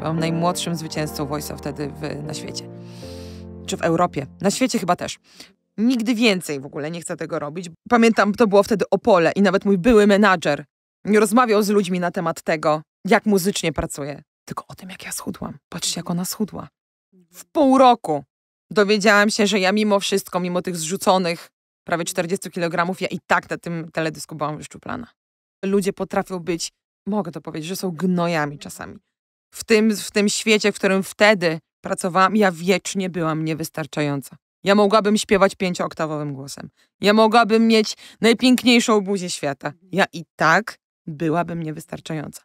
Byłam najmłodszym zwycięzcą Voice'a wtedy w, na świecie. Czy w Europie. Na świecie chyba też. Nigdy więcej w ogóle nie chcę tego robić. Pamiętam, to było wtedy Opole i nawet mój były menadżer rozmawiał z ludźmi na temat tego, jak muzycznie pracuję. Tylko o tym, jak ja schudłam. Patrzcie, jak ona schudła. W pół roku dowiedziałam się, że ja mimo wszystko, mimo tych zrzuconych prawie 40 kg, ja i tak na tym teledysku byłam wyszczuplana. Ludzie potrafią być, mogę to powiedzieć, że są gnojami czasami w tym, w tym świecie, w którym wtedy pracowałam, ja wiecznie byłam niewystarczająca. Ja mogłabym śpiewać pięciooktawowym głosem. Ja mogłabym mieć najpiękniejszą buzię świata. Ja i tak byłabym niewystarczająca.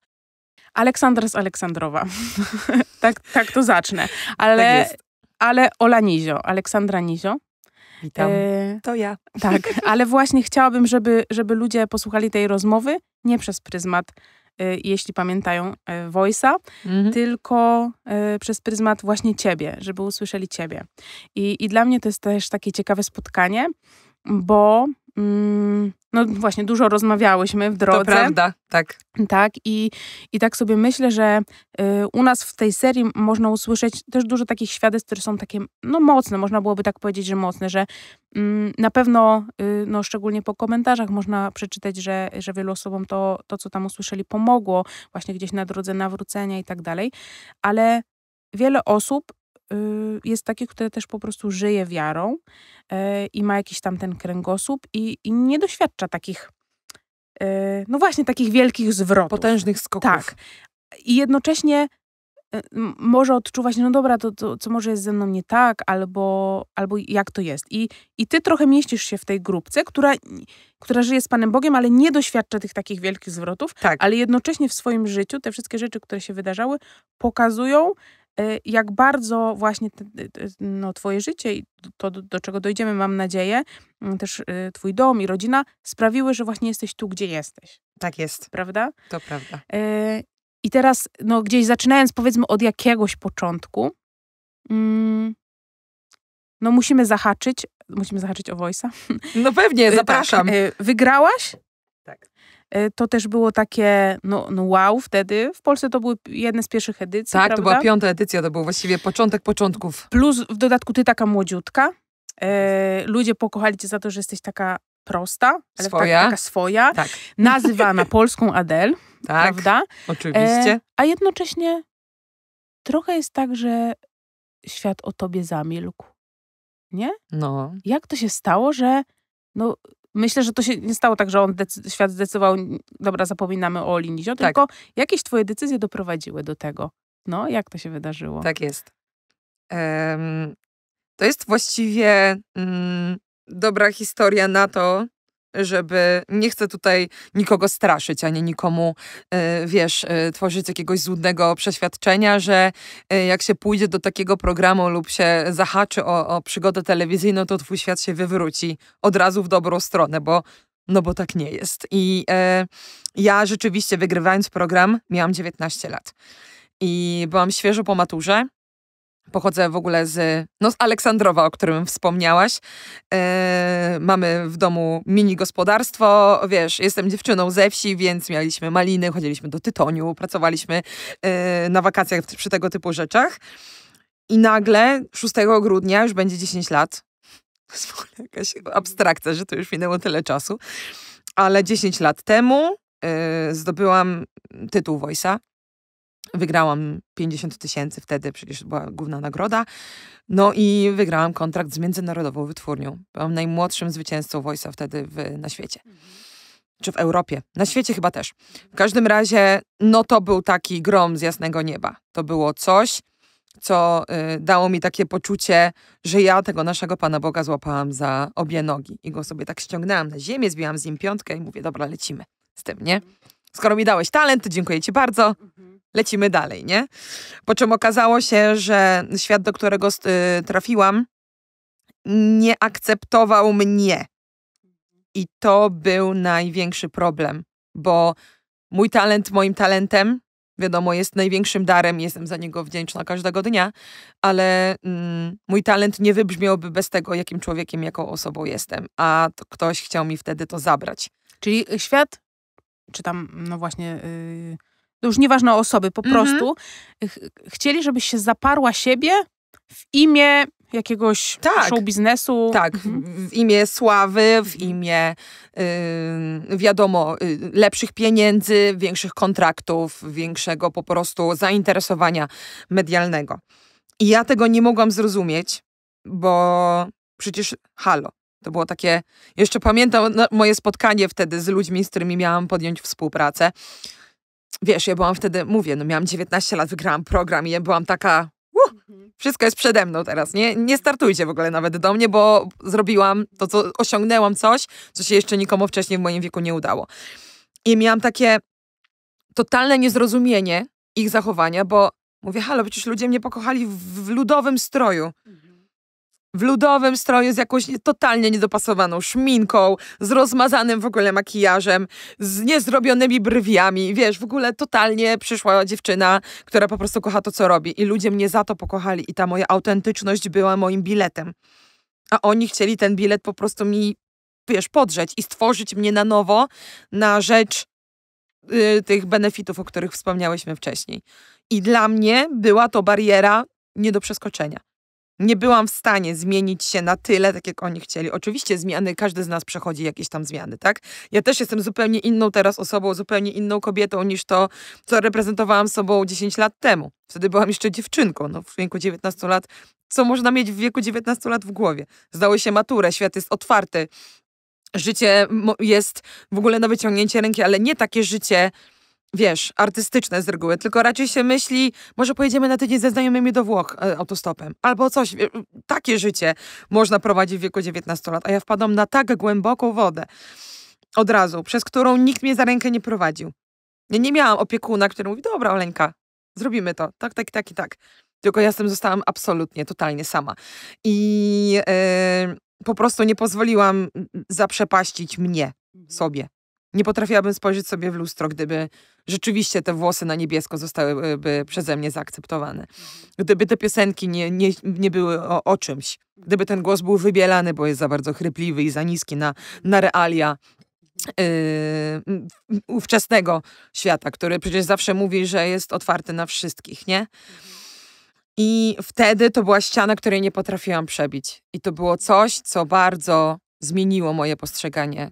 Aleksandra z Aleksandrowa. tak, tak to zacznę. Ale, tak ale Ola Nizio, Aleksandra Nizio. Witam. E, to ja. Tak, ale właśnie chciałabym, żeby, żeby ludzie posłuchali tej rozmowy nie przez pryzmat Y, jeśli pamiętają, y, Voice'a, mhm. tylko y, przez pryzmat właśnie ciebie, żeby usłyszeli ciebie. I, I dla mnie to jest też takie ciekawe spotkanie, bo Mm, no właśnie, dużo rozmawiałyśmy w drodze. To prawda, tak. Tak, i, i tak sobie myślę, że y, u nas w tej serii można usłyszeć też dużo takich świadectw, które są takie, no mocne, można byłoby tak powiedzieć, że mocne, że y, na pewno, y, no szczególnie po komentarzach można przeczytać, że, że wielu osobom to, to, co tam usłyszeli, pomogło właśnie gdzieś na drodze nawrócenia i tak dalej, ale wiele osób Y, jest takie, które też po prostu żyje wiarą e, i ma jakiś tam ten kręgosłup i, i nie doświadcza takich, e, no właśnie, takich wielkich zwrotów. Potężnych skoków. Tak. I jednocześnie e, może odczuwać, no dobra, to, to co może jest ze mną nie tak, albo, albo jak to jest. I, I ty trochę mieścisz się w tej grupce, która, która żyje z Panem Bogiem, ale nie doświadcza tych takich wielkich zwrotów, tak. ale jednocześnie w swoim życiu te wszystkie rzeczy, które się wydarzały, pokazują, Y, jak bardzo właśnie no, Twoje życie i to, do, do, czego dojdziemy, mam nadzieję, mm, też y, Twój dom i rodzina sprawiły, że właśnie jesteś tu, gdzie jesteś. Tak jest. Prawda? To prawda. Y, I teraz, no, gdzieś zaczynając, powiedzmy, od jakiegoś początku, mm, no, musimy zahaczyć, musimy zahaczyć o Wojsa. No pewnie, tak, zapraszam. Tak, wygrałaś? Tak. E, to też było takie, no, no wow wtedy. W Polsce to były jedne z pierwszych edycji. Tak, prawda? to była piąta edycja, to był właściwie początek początków. Plus w dodatku ty taka młodziutka. E, ludzie pokochali cię za to, że jesteś taka prosta, ale tak- swoja. Tak, taka swoja. Tak. Nazywana polską Adel, tak, prawda? Oczywiście. E, a jednocześnie trochę jest tak, że świat o tobie zamilkł. Nie? No. Jak to się stało, że no, myślę, że to się nie stało tak, że on decy- świat zdecydował, dobra, zapominamy o Oli Nizio, tak. tylko jakieś twoje decyzje doprowadziły do tego. No, jak to się wydarzyło? Tak jest. Um, to jest właściwie um, dobra historia na to, żeby nie chcę tutaj nikogo straszyć, ani nikomu, e, wiesz, e, tworzyć jakiegoś złudnego przeświadczenia, że e, jak się pójdzie do takiego programu lub się zahaczy o, o przygodę telewizyjną, to twój świat się wywróci od razu w dobrą stronę, bo no bo tak nie jest. I e, ja rzeczywiście wygrywając program miałam 19 lat. I byłam świeżo po maturze Pochodzę w ogóle z, no, z Aleksandrowa, o którym wspomniałaś. E, mamy w domu mini gospodarstwo. Wiesz, jestem dziewczyną ze wsi, więc mieliśmy maliny, chodziliśmy do tytoniu, pracowaliśmy e, na wakacjach przy tego typu rzeczach. I nagle 6 grudnia już będzie 10 lat. To jest w ogóle jakaś abstrakcja, że to już minęło tyle czasu. Ale 10 lat temu e, zdobyłam tytuł Voice'a Wygrałam 50 tysięcy wtedy, przecież była główna nagroda. No i wygrałam kontrakt z międzynarodową wytwórnią. Byłam najmłodszym zwycięzcą Voice'a wtedy w, na świecie. Mhm. Czy w Europie? Na świecie chyba też. W każdym razie, no to był taki grom z jasnego nieba. To było coś, co y, dało mi takie poczucie, że ja tego naszego Pana Boga złapałam za obie nogi i go sobie tak ściągnęłam na ziemię, zbiłam z nim piątkę i mówię, dobra, lecimy z tym, nie? Mhm skoro mi dałeś talent, to dziękuję ci bardzo. Lecimy dalej, nie? Po czym okazało się, że świat, do którego y, trafiłam, nie akceptował mnie. I to był największy problem, bo mój talent moim talentem, wiadomo, jest największym darem, jestem za niego wdzięczna każdego dnia, ale mm, mój talent nie wybrzmiałby bez tego, jakim człowiekiem, jaką osobą jestem, a ktoś chciał mi wtedy to zabrać. Czyli świat czy tam, no właśnie, yy, już nieważne osoby, po mhm. prostu, ch chcieli, żebyś się zaparła siebie w imię jakiegoś tak. show biznesu. Tak, mhm. w imię sławy, w mhm. imię yy, wiadomo, yy, lepszych pieniędzy, większych kontraktów, większego po prostu zainteresowania medialnego. I ja tego nie mogłam zrozumieć, bo przecież halo, to było takie, jeszcze pamiętam moje spotkanie wtedy z ludźmi, z którymi miałam podjąć współpracę. Wiesz, ja byłam wtedy, mówię, no miałam 19 lat, wygrałam program i ja byłam taka, uh, wszystko jest przede mną teraz, nie, nie startujcie w ogóle nawet do mnie, bo zrobiłam to, co osiągnęłam coś, co się jeszcze nikomu wcześniej w moim wieku nie udało. I miałam takie totalne niezrozumienie ich zachowania, bo mówię, halo, przecież ludzie mnie pokochali w, w ludowym stroju. Mhm w ludowym stroju z jakąś totalnie niedopasowaną szminką, z rozmazanym w ogóle makijażem, z niezrobionymi brwiami. Wiesz, w ogóle totalnie przyszła dziewczyna, która po prostu kocha to, co robi. I ludzie mnie za to pokochali i ta moja autentyczność była moim biletem. A oni chcieli ten bilet po prostu mi, wiesz, podrzeć i stworzyć mnie na nowo na rzecz y, tych benefitów, o których wspomniałyśmy wcześniej. I dla mnie była to bariera nie do przeskoczenia nie byłam w stanie zmienić się na tyle, tak jak oni chcieli. Oczywiście zmiany, każdy z nas przechodzi jakieś tam zmiany, tak? Ja też jestem zupełnie inną teraz osobą, zupełnie inną kobietą niż to, co reprezentowałam sobą 10 lat temu. Wtedy byłam jeszcze dziewczynką, no w wieku 19 lat. Co można mieć w wieku 19 lat w głowie? Zdało się maturę, świat jest otwarty. Życie jest w ogóle na wyciągnięcie ręki, ale nie takie życie, wiesz, artystyczne z reguły, tylko raczej się myśli, może pojedziemy na tydzień ze znajomymi do Włoch e, autostopem, albo coś. E, takie życie można prowadzić w wieku 19 lat, a ja wpadłam na tak głęboką wodę od razu, przez którą nikt mnie za rękę nie prowadził. Ja nie miałam opiekuna, który mówi, dobra Oleńka, zrobimy to, tak, tak, tak i tak. Tylko ja z tym zostałam absolutnie, totalnie sama. I e, po prostu nie pozwoliłam zaprzepaścić mnie mhm. sobie. Nie potrafiłabym spojrzeć sobie w lustro, gdyby rzeczywiście te włosy na niebiesko zostałyby przeze mnie zaakceptowane. Gdyby te piosenki nie, nie, nie były o, o czymś. Gdyby ten głos był wybielany, bo jest za bardzo chrypliwy i za niski na, na realia yy, ówczesnego świata, który przecież zawsze mówi, że jest otwarty na wszystkich, nie? I wtedy to była ściana, której nie potrafiłam przebić. I to było coś, co bardzo zmieniło moje postrzeganie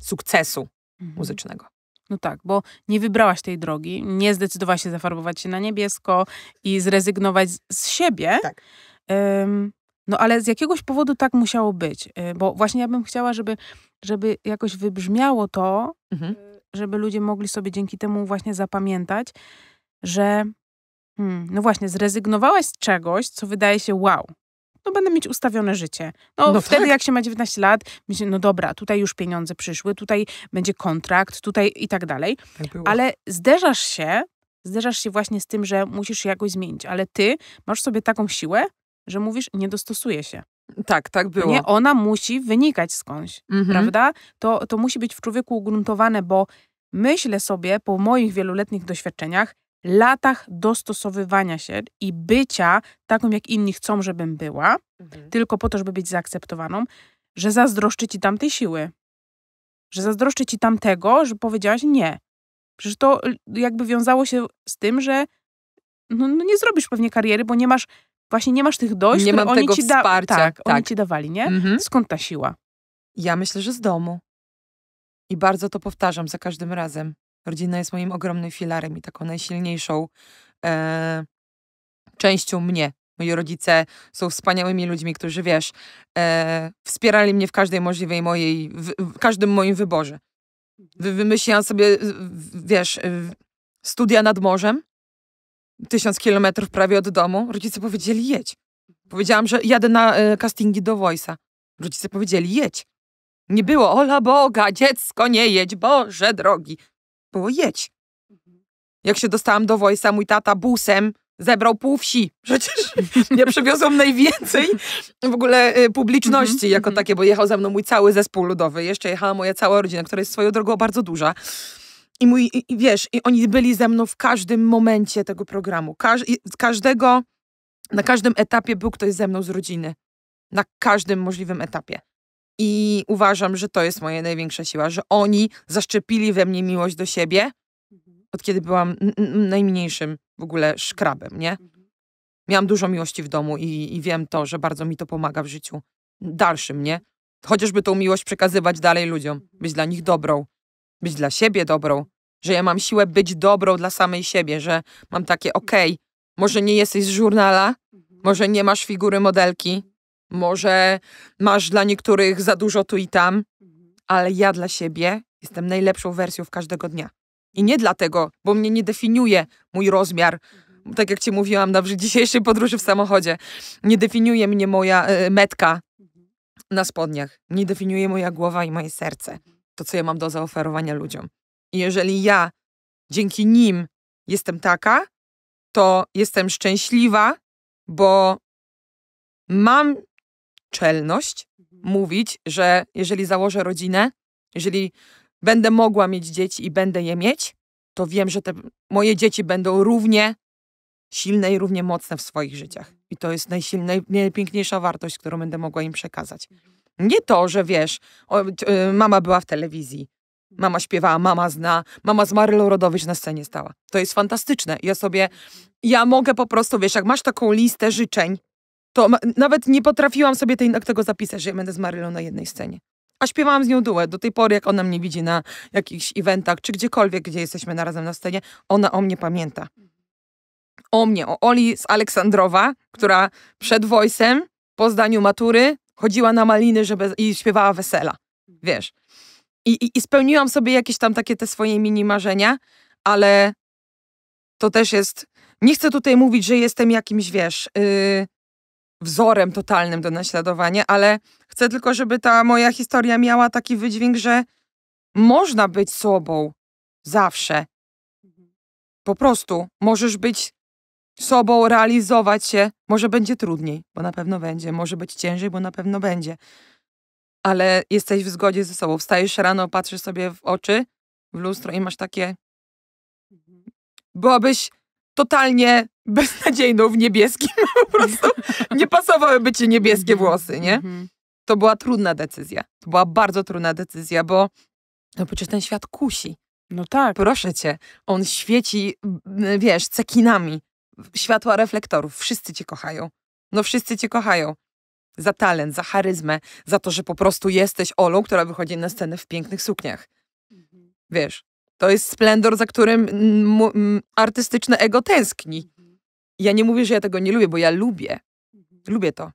sukcesu mhm. muzycznego. No tak, bo nie wybrałaś tej drogi, nie zdecydowałaś się zafarbować się na niebiesko i zrezygnować z, z siebie. Tak. Um, no ale z jakiegoś powodu tak musiało być, y, bo właśnie ja bym chciała, żeby, żeby jakoś wybrzmiało to, mhm. Y, żeby ludzie mogli sobie dzięki temu właśnie zapamiętać, że hmm, no właśnie, zrezygnowałaś z czegoś, co wydaje się wow, no będę mieć ustawione życie. No, no wtedy tak. jak się ma 19 lat, myślę, no dobra, tutaj już pieniądze przyszły, tutaj będzie kontrakt, tutaj i tak dalej. Tak Ale zderzasz się, zderzasz się właśnie z tym, że musisz się jakoś zmienić. Ale ty masz sobie taką siłę, że mówisz, nie dostosuję się. Tak, tak było. Nie, ona musi wynikać skądś, mhm. prawda? To, to musi być w człowieku ugruntowane, bo myślę sobie po moich wieloletnich doświadczeniach, latach dostosowywania się i bycia taką, jak inni chcą, żebym była, mhm. tylko po to, żeby być zaakceptowaną, że zazdroszczy ci tamtej siły. Że zazdroszczy ci tamtego, że powiedziałaś nie. Przecież to y, jakby wiązało się z tym, że no, no nie zrobisz pewnie kariery, bo nie masz, właśnie nie masz tych dojść, nie które mam oni tego ci wsparcia. Da, tak, tak, oni tak. ci dawali, nie? Mhm. Skąd ta siła? Ja myślę, że z domu. I bardzo to powtarzam za każdym razem. Rodzina jest moim ogromnym filarem i taką najsilniejszą e, częścią mnie. Moi rodzice są wspaniałymi ludźmi, którzy, wiesz, e, wspierali mnie w każdej możliwej mojej, w, w każdym moim wyborze. Wy, wymyśliłam sobie, wiesz, studia nad morzem, tysiąc kilometrów prawie od domu. Rodzice powiedzieli, jedź. Powiedziałam, że jadę na e, castingi do Voice'a. Rodzice powiedzieli, jedź. Nie było, ola Boga, dziecko, nie jedź, Boże drogi było jedź. Mhm. Jak się dostałam do wojska, mój tata busem zebrał pół wsi. Przecież nie przywiozłam najwięcej w ogóle y, publiczności mhm, jako mhm. takie, bo jechał ze mną mój cały zespół ludowy. Jeszcze jechała moja cała rodzina, która jest swoją drogą bardzo duża. I mój, i, wiesz, i oni byli ze mną w każdym momencie tego programu. Każ, z każdego, na każdym etapie był ktoś ze mną z rodziny. Na każdym możliwym etapie. I uważam, że to jest moja największa siła, że oni zaszczepili we mnie miłość do siebie, mhm. od kiedy byłam najmniejszym w ogóle szkrabem, nie? Mhm. Miałam dużo miłości w domu i, i wiem to, że bardzo mi to pomaga w życiu dalszym, nie? Chociażby tą miłość przekazywać dalej ludziom, mhm. być dla nich dobrą, być dla siebie dobrą, że ja mam siłę być dobrą dla samej siebie, że mam takie, okej, okay, może nie jesteś z żurnala, może nie masz figury modelki, może masz dla niektórych za dużo tu i tam, mhm. ale ja dla siebie jestem najlepszą wersją w każdego dnia. I nie dlatego, bo mnie nie definiuje mój rozmiar. Mhm. Tak jak ci mówiłam na no, dzisiejszej podróży w samochodzie, nie definiuje mnie moja e, metka mhm. na spodniach, nie definiuje moja głowa i moje serce, to co ja mam do zaoferowania ludziom. I jeżeli ja dzięki nim jestem taka, to jestem szczęśliwa, bo mam czelność mhm. mówić, że jeżeli założę rodzinę, jeżeli będę mogła mieć dzieci i będę je mieć, to wiem, że te moje dzieci będą równie silne i równie mocne w swoich życiach. Mhm. I to jest najpiękniejsza wartość, którą będę mogła im przekazać. Mhm. Nie to, że wiesz, o, y, mama była w telewizji, mama śpiewała, mama zna, mama z Marylą Rodowicz na scenie stała. To jest fantastyczne. Ja sobie, ja mogę po prostu, wiesz, jak masz taką listę życzeń, to nawet nie potrafiłam sobie tej, tego zapisać, że ja będę z Marylą na jednej scenie. A śpiewałam z nią duet. Do tej pory, jak ona mnie widzi na jakichś eventach, czy gdziekolwiek, gdzie jesteśmy na razem na scenie, ona o mnie pamięta. O mnie, o Oli z Aleksandrowa, która przed Voice'em, po zdaniu matury, chodziła na maliny żeby, i śpiewała wesela. Wiesz. I, i, I spełniłam sobie jakieś tam takie te swoje mini marzenia, ale to też jest... Nie chcę tutaj mówić, że jestem jakimś, wiesz... Yy, wzorem totalnym do naśladowania, ale chcę tylko, żeby ta moja historia miała taki wydźwięk, że można być sobą zawsze. Po prostu możesz być sobą, realizować się. Może będzie trudniej, bo na pewno będzie. Może być ciężej, bo na pewno będzie. Ale jesteś w zgodzie ze sobą. Wstajesz rano, patrzysz sobie w oczy, w lustro i masz takie. Mhm. Byłabyś totalnie beznadziejną w niebieskim. Po prostu nie pasowałyby ci niebieskie mhm. włosy, nie? Mhm. To była trudna decyzja. To była bardzo trudna decyzja, bo no przecież ten świat kusi. No tak. Proszę cię, on świeci, wiesz, cekinami, światła reflektorów. Wszyscy cię kochają. No wszyscy cię kochają. Za talent, za charyzmę, za to, że po prostu jesteś Olą, która wychodzi na scenę w pięknych sukniach. Mhm. Wiesz, to jest splendor, za którym artystyczne ego tęskni. Mhm. Ja nie mówię, że ja tego nie lubię, bo ja lubię. Mhm. Lubię to.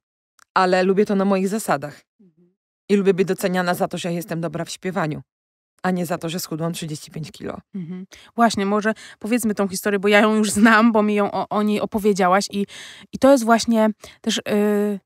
Ale lubię to na moich zasadach. Mhm. I lubię być doceniana za to, że jestem dobra w śpiewaniu a nie za to, że schudłam 35 kilo. Mhm. Właśnie, może powiedzmy tą historię, bo ja ją już znam, bo mi ją o, o niej opowiedziałaś i, i to jest właśnie też yy,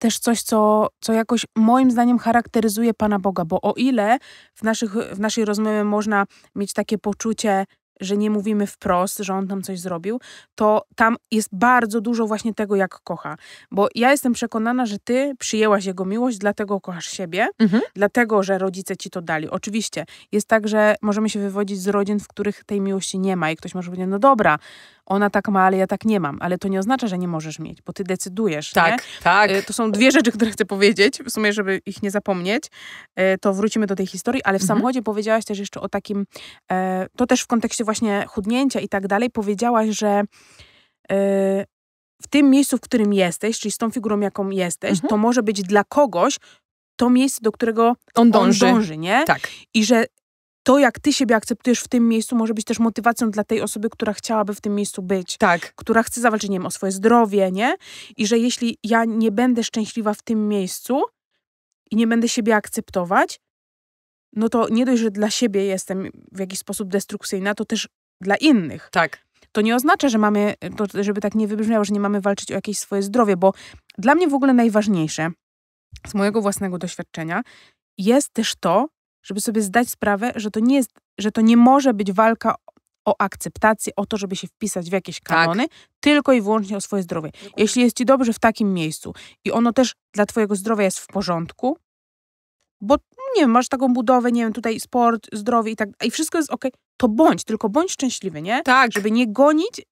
też coś, co, co jakoś moim zdaniem charakteryzuje Pana Boga, bo o ile w, naszych, w naszej rozmowie można mieć takie poczucie że nie mówimy wprost, że on tam coś zrobił, to tam jest bardzo dużo właśnie tego, jak kocha. Bo ja jestem przekonana, że ty przyjęłaś jego miłość, dlatego kochasz siebie, mhm. dlatego, że rodzice ci to dali. Oczywiście jest tak, że możemy się wywodzić z rodzin, w których tej miłości nie ma i ktoś może powiedzieć, no dobra, ona tak ma, ale ja tak nie mam. Ale to nie oznacza, że nie możesz mieć, bo ty decydujesz. Tak, nie? tak. tak. Y, to są dwie rzeczy, które chcę powiedzieć, w sumie, żeby ich nie zapomnieć. Y, to wrócimy do tej historii, ale w mhm. samochodzie powiedziałaś też jeszcze o takim, e, to też w kontekście właśnie chudnięcia i tak dalej, powiedziałaś, że e, w tym miejscu, w którym jesteś, czyli z tą figurą, jaką jesteś, mhm. to może być dla kogoś to miejsce, do którego on dąży, on dąży nie? Tak. I że to, jak ty siebie akceptujesz w tym miejscu, może być też motywacją dla tej osoby, która chciałaby w tym miejscu być. Tak. Która chce zawalczyć, nie wiem, o swoje zdrowie, nie? I że jeśli ja nie będę szczęśliwa w tym miejscu i nie będę siebie akceptować, no to nie dość, że dla siebie jestem w jakiś sposób destrukcyjna, to też dla innych. Tak. To nie oznacza, że mamy, to, żeby tak nie wybrzmiało, że nie mamy walczyć o jakieś swoje zdrowie, bo dla mnie w ogóle najważniejsze z mojego własnego doświadczenia jest też to, żeby sobie zdać sprawę, że to nie jest, że to nie może być walka o akceptację, o to, żeby się wpisać w jakieś tak. kanony, tak. tylko i wyłącznie o swoje zdrowie. Jeśli jest ci dobrze w takim miejscu i ono też dla twojego zdrowia jest w porządku, bo nie wiem, masz taką budowę, nie wiem, tutaj sport, zdrowie i tak, i wszystko jest okej, okay, to bądź, tylko bądź szczęśliwy, nie? Tak. Żeby nie gonić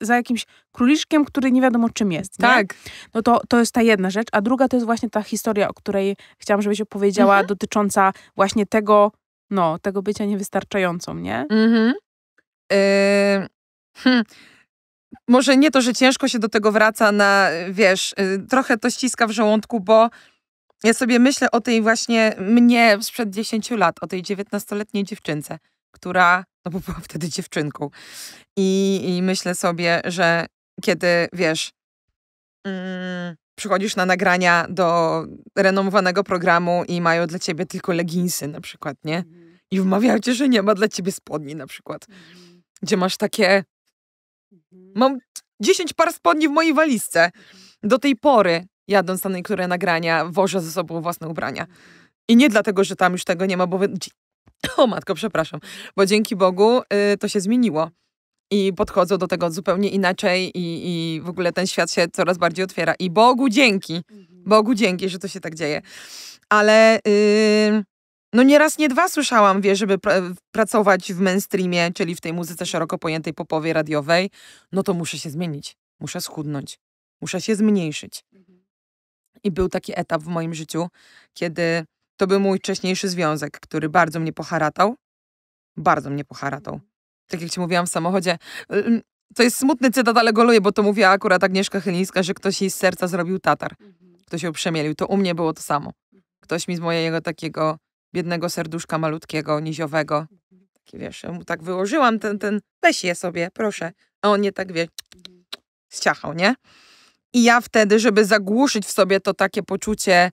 za jakimś króliczkiem, który nie wiadomo czym jest. Nie? Tak. No to, to jest ta jedna rzecz. A druga to jest właśnie ta historia, o której chciałam, żebyś opowiedziała, mhm. dotycząca właśnie tego, no, tego bycia niewystarczającą, nie? Mhm. Yy, hmm. Może nie to, że ciężko się do tego wraca na, wiesz, yy, trochę to ściska w żołądku, bo ja sobie myślę o tej właśnie mnie sprzed 10 lat, o tej 19-letniej dziewczynce, która, no bo była wtedy dziewczynką. I, i myślę sobie, że kiedy wiesz, mm, przychodzisz na nagrania do renomowanego programu i mają dla ciebie tylko leginsy na przykład, nie? Mhm. I wmawiają że nie ma dla ciebie spodni na przykład. Mhm. Gdzie masz takie... Mhm. Mam 10 par spodni w mojej walizce. Do tej pory jadąc na niektóre nagrania, wożę ze sobą własne ubrania. I nie dlatego, że tam już tego nie ma, bo... O matko, przepraszam. Bo dzięki Bogu y, to się zmieniło. I podchodzą do tego zupełnie inaczej i, i w ogóle ten świat się coraz bardziej otwiera. I Bogu dzięki. Mhm. Bogu dzięki, że to się tak dzieje. Ale... Y, no nieraz, nie dwa słyszałam, wie, żeby pr pracować w mainstreamie, czyli w tej muzyce szeroko pojętej popowie radiowej, no to muszę się zmienić. Muszę schudnąć. Muszę się zmniejszyć. Mhm. I był taki etap w moim życiu, kiedy to był mój wcześniejszy związek, który bardzo mnie poharatał. Bardzo mnie poharatał. Mhm. Tak jak ci mówiłam w samochodzie, to jest smutny cytat, ale goluję, bo to mówiła akurat Agnieszka Chylińska, że ktoś jej z serca zrobił tatar. Mhm. Ktoś ją przemielił. To u mnie było to samo. Mhm. Ktoś mi z mojego takiego biednego serduszka malutkiego, niziowego, takie wiesz, ja mu tak wyłożyłam ten, ten, weź je sobie, proszę. A on nie tak, wie, ściachał, nie? I ja wtedy, żeby zagłuszyć w sobie to takie poczucie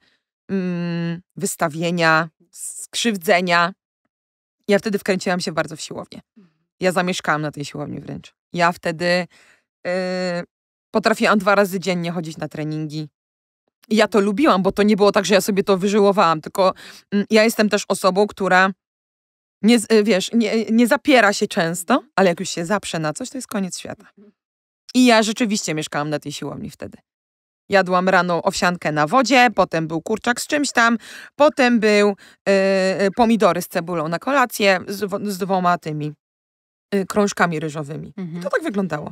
mm, wystawienia, skrzywdzenia, ja wtedy wkręciłam się bardzo w siłownię. Ja zamieszkałam na tej siłowni wręcz. Ja wtedy yy, potrafiłam dwa razy dziennie chodzić na treningi. I ja to lubiłam, bo to nie było tak, że ja sobie to wyżyłowałam, tylko mm, ja jestem też osobą, która nie, y, wiesz, nie, nie zapiera się często, ale jak już się zaprze na coś, to jest koniec świata. Mhm. I ja rzeczywiście mieszkałam na tej siłowni wtedy. Jadłam rano owsiankę na wodzie, potem był kurczak z czymś tam, potem był yy, pomidory z cebulą na kolację z, z dwoma tymi yy, krążkami ryżowymi. Mhm. To tak wyglądało.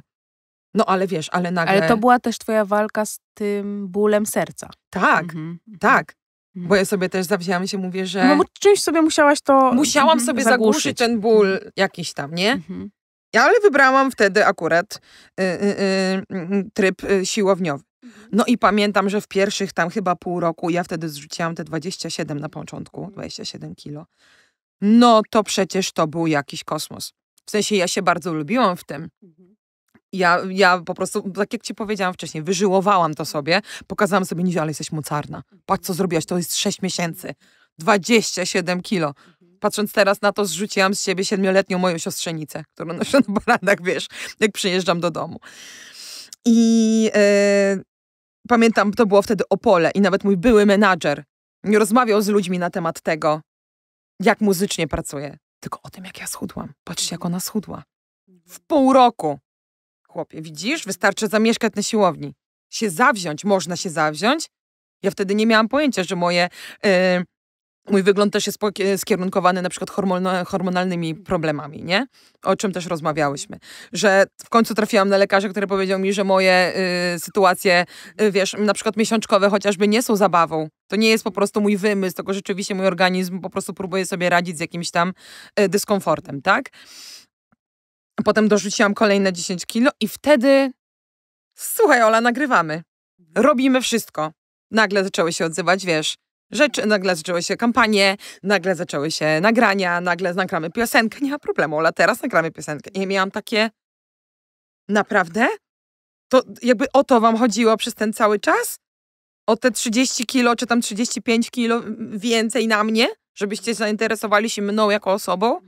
No ale wiesz, ale nagle... Ale to była też twoja walka z tym bólem serca. Tak, mhm. mhm. tak. Mhm. Bo ja sobie też zawzięłam się, mówię, że... No bo czymś sobie musiałaś to Musiałam mhm, sobie zagłuszyć, zagłuszyć ten ból mhm. jakiś tam, nie? Mhm. Ale wybrałam wtedy akurat y, y, y, mm, mm, tryb y, siłowniowy. Mhm. No i pamiętam, że w pierwszych tam chyba pół roku, ja wtedy zrzuciłam te 27 na początku, 27 kilo. No to przecież to był jakiś kosmos. W sensie ja się bardzo lubiłam w tym. Mhm. Ja, ja po prostu, no tak jak ci powiedziałam wcześniej, wyżyłowałam to sobie, pokazałam sobie, nie, ale jesteś mocarna. Patrz, co zrobiłaś, to jest 6 miesięcy. 27 mhm. kilo patrząc teraz na to, zrzuciłam z siebie siedmioletnią moją siostrzenicę, którą noszę na baladach, wiesz, jak przyjeżdżam do domu. I e, pamiętam, to było wtedy Opole i nawet mój były menadżer rozmawiał z ludźmi na temat tego, jak muzycznie pracuję, tylko o tym, jak ja schudłam. Patrzcie, jak ona schudła. W pół roku. Chłopie, widzisz? Wystarczy zamieszkać na siłowni. Się zawziąć, można się zawziąć. Ja wtedy nie miałam pojęcia, że moje... Yy, mój wygląd też jest skierunkowany na przykład hormonalnymi problemami, nie? O czym też rozmawiałyśmy. Że w końcu trafiłam na lekarza, który powiedział mi, że moje y, sytuacje, y, wiesz, na przykład miesiączkowe chociażby nie są zabawą. To nie jest po prostu mój wymysł, tylko rzeczywiście mój organizm po prostu próbuje sobie radzić z jakimś tam y, dyskomfortem, tak? Potem dorzuciłam kolejne 10 kilo i wtedy słuchaj Ola, nagrywamy. Robimy wszystko. Nagle zaczęły się odzywać, wiesz, rzeczy, nagle zaczęły się kampanie, nagle zaczęły się nagrania, nagle nagramy piosenkę, nie ma problemu, ale teraz nagramy piosenkę. I miałam takie, naprawdę? To jakby o to wam chodziło przez ten cały czas? O te 30 kilo, czy tam 35 kilo więcej na mnie? Żebyście zainteresowali się mną jako osobą?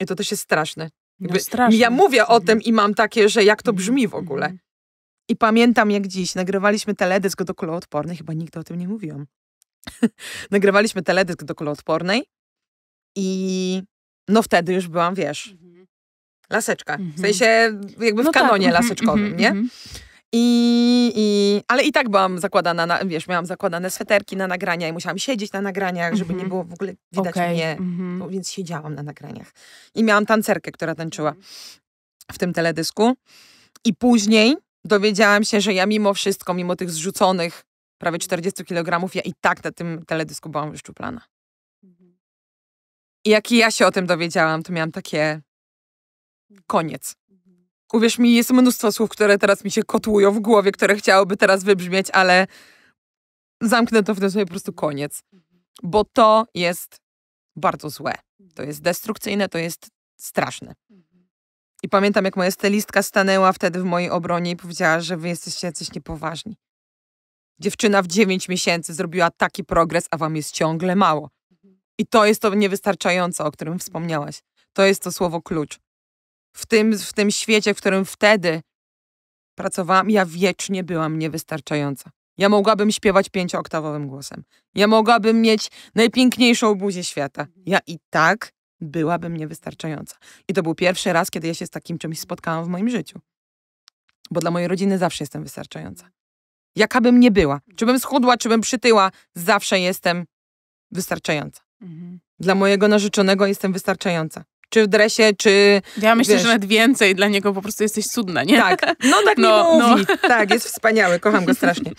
I to też jest straszne. No, jakby, no ja mówię o tym i mam takie, że jak to mhm, brzmi w ogóle. Mhm. I pamiętam jak dziś, nagrywaliśmy teledysk do odporny, chyba nigdy o tym nie mówiłam. nagrywaliśmy teledysk do kuloodpornej i no wtedy już byłam, wiesz, mhm. laseczka. Mm się W mhm. sensie jakby no w tak, kanonie tak. laseczkowym, nie? I, I, ale i tak byłam zakładana, na, wiesz, miałam zakładane sweterki na nagrania i musiałam siedzieć na nagraniach, żeby nie było w ogóle widać okay. mnie, no, więc siedziałam na nagraniach. I miałam tancerkę, która tańczyła w tym teledysku. I później dowiedziałam się, że ja mimo wszystko, mimo tych zrzuconych prawie 40 kg, ja i tak na tym teledysku byłam wyszczuplana. Mhm. I jak ja się o tym dowiedziałam, to miałam takie mhm. koniec. Mhm. Uwierz mi, jest mnóstwo słów, które teraz mi się kotłują w głowie, które chciałoby teraz wybrzmieć, ale zamknę to w tym sobie po prostu koniec. Bo to jest bardzo złe. To jest destrukcyjne, to jest straszne. I pamiętam, jak moja stylistka stanęła wtedy w mojej obronie i powiedziała, że wy jesteście jacyś niepoważni. Dziewczyna w 9 miesięcy zrobiła taki progres, a wam jest ciągle mało. Mhm. I to jest to niewystarczające, o którym mhm. wspomniałaś. To jest to słowo klucz. W tym, w tym świecie, w którym wtedy pracowałam, ja wiecznie byłam niewystarczająca. Ja mogłabym śpiewać pięciooktawowym głosem. Ja mogłabym mieć najpiękniejszą buzię świata. Mhm. Ja i tak byłabym niewystarczająca. I to był pierwszy raz, kiedy ja się z takim czymś spotkałam w moim życiu. Bo dla mojej rodziny zawsze jestem wystarczająca jakabym nie była. Czy bym schudła, czy bym przytyła, zawsze jestem wystarczająca. Mhm. Dla mojego narzeczonego jestem wystarczająca. Czy w dresie, czy. Ja myślę, wiesz, że nawet więcej dla niego po prostu jesteś cudna, nie? Tak. No tak no, mi mówi. No. Tak, jest wspaniały, kocham go strasznie.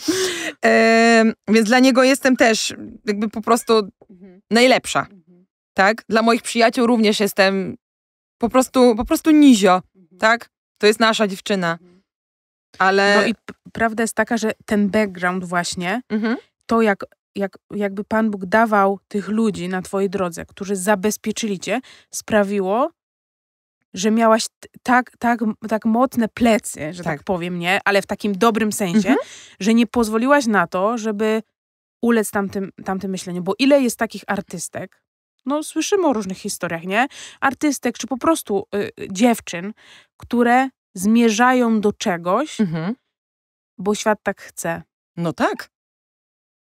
E, więc dla niego jestem też jakby po prostu mhm. najlepsza. Mhm. Tak? Dla moich przyjaciół również jestem po prostu, po prostu nizio. Mhm. Tak? To jest nasza dziewczyna. Ale... No i prawda jest taka, że ten background właśnie, mhm. to jak, jak, jakby Pan Bóg dawał tych ludzi na twojej drodze, którzy zabezpieczyli cię, sprawiło, że miałaś tak, tak, tak mocne plecy, że tak, tak powiem, nie? Ale w takim dobrym sensie, mhm. że nie pozwoliłaś na to, żeby ulec tamtym, tamtym myśleniu. Bo ile jest takich artystek, no słyszymy o różnych historiach, nie? Artystek, czy po prostu y, y dziewczyn, które zmierzają do czegoś, mhm. bo świat tak chce. No tak.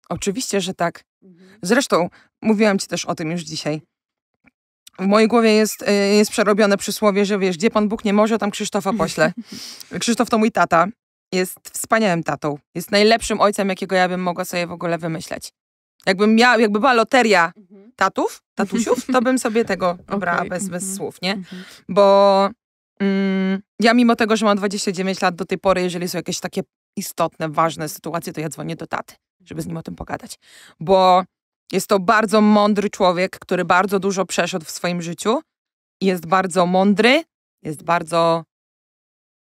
Oczywiście, że tak. Mhm. Zresztą mówiłam ci też o tym już dzisiaj. W mojej głowie jest, y, jest przerobione przysłowie, że wiesz, gdzie Pan Bóg nie może, tam Krzysztofa pośle. Krzysztof to mój tata. Jest wspaniałym tatą. Jest najlepszym ojcem, jakiego ja bym mogła sobie w ogóle wymyśleć. Jakbym miała, jakby była loteria mhm. tatów, tatusiów, to bym sobie tego obrała okay. bez, bez mhm. słów, nie? Bo Mm, ja mimo tego, że mam 29 lat do tej pory, jeżeli są jakieś takie istotne, ważne sytuacje, to ja dzwonię do taty, żeby z nim o tym pogadać. Bo jest to bardzo mądry człowiek, który bardzo dużo przeszedł w swoim życiu. Jest bardzo mądry, jest bardzo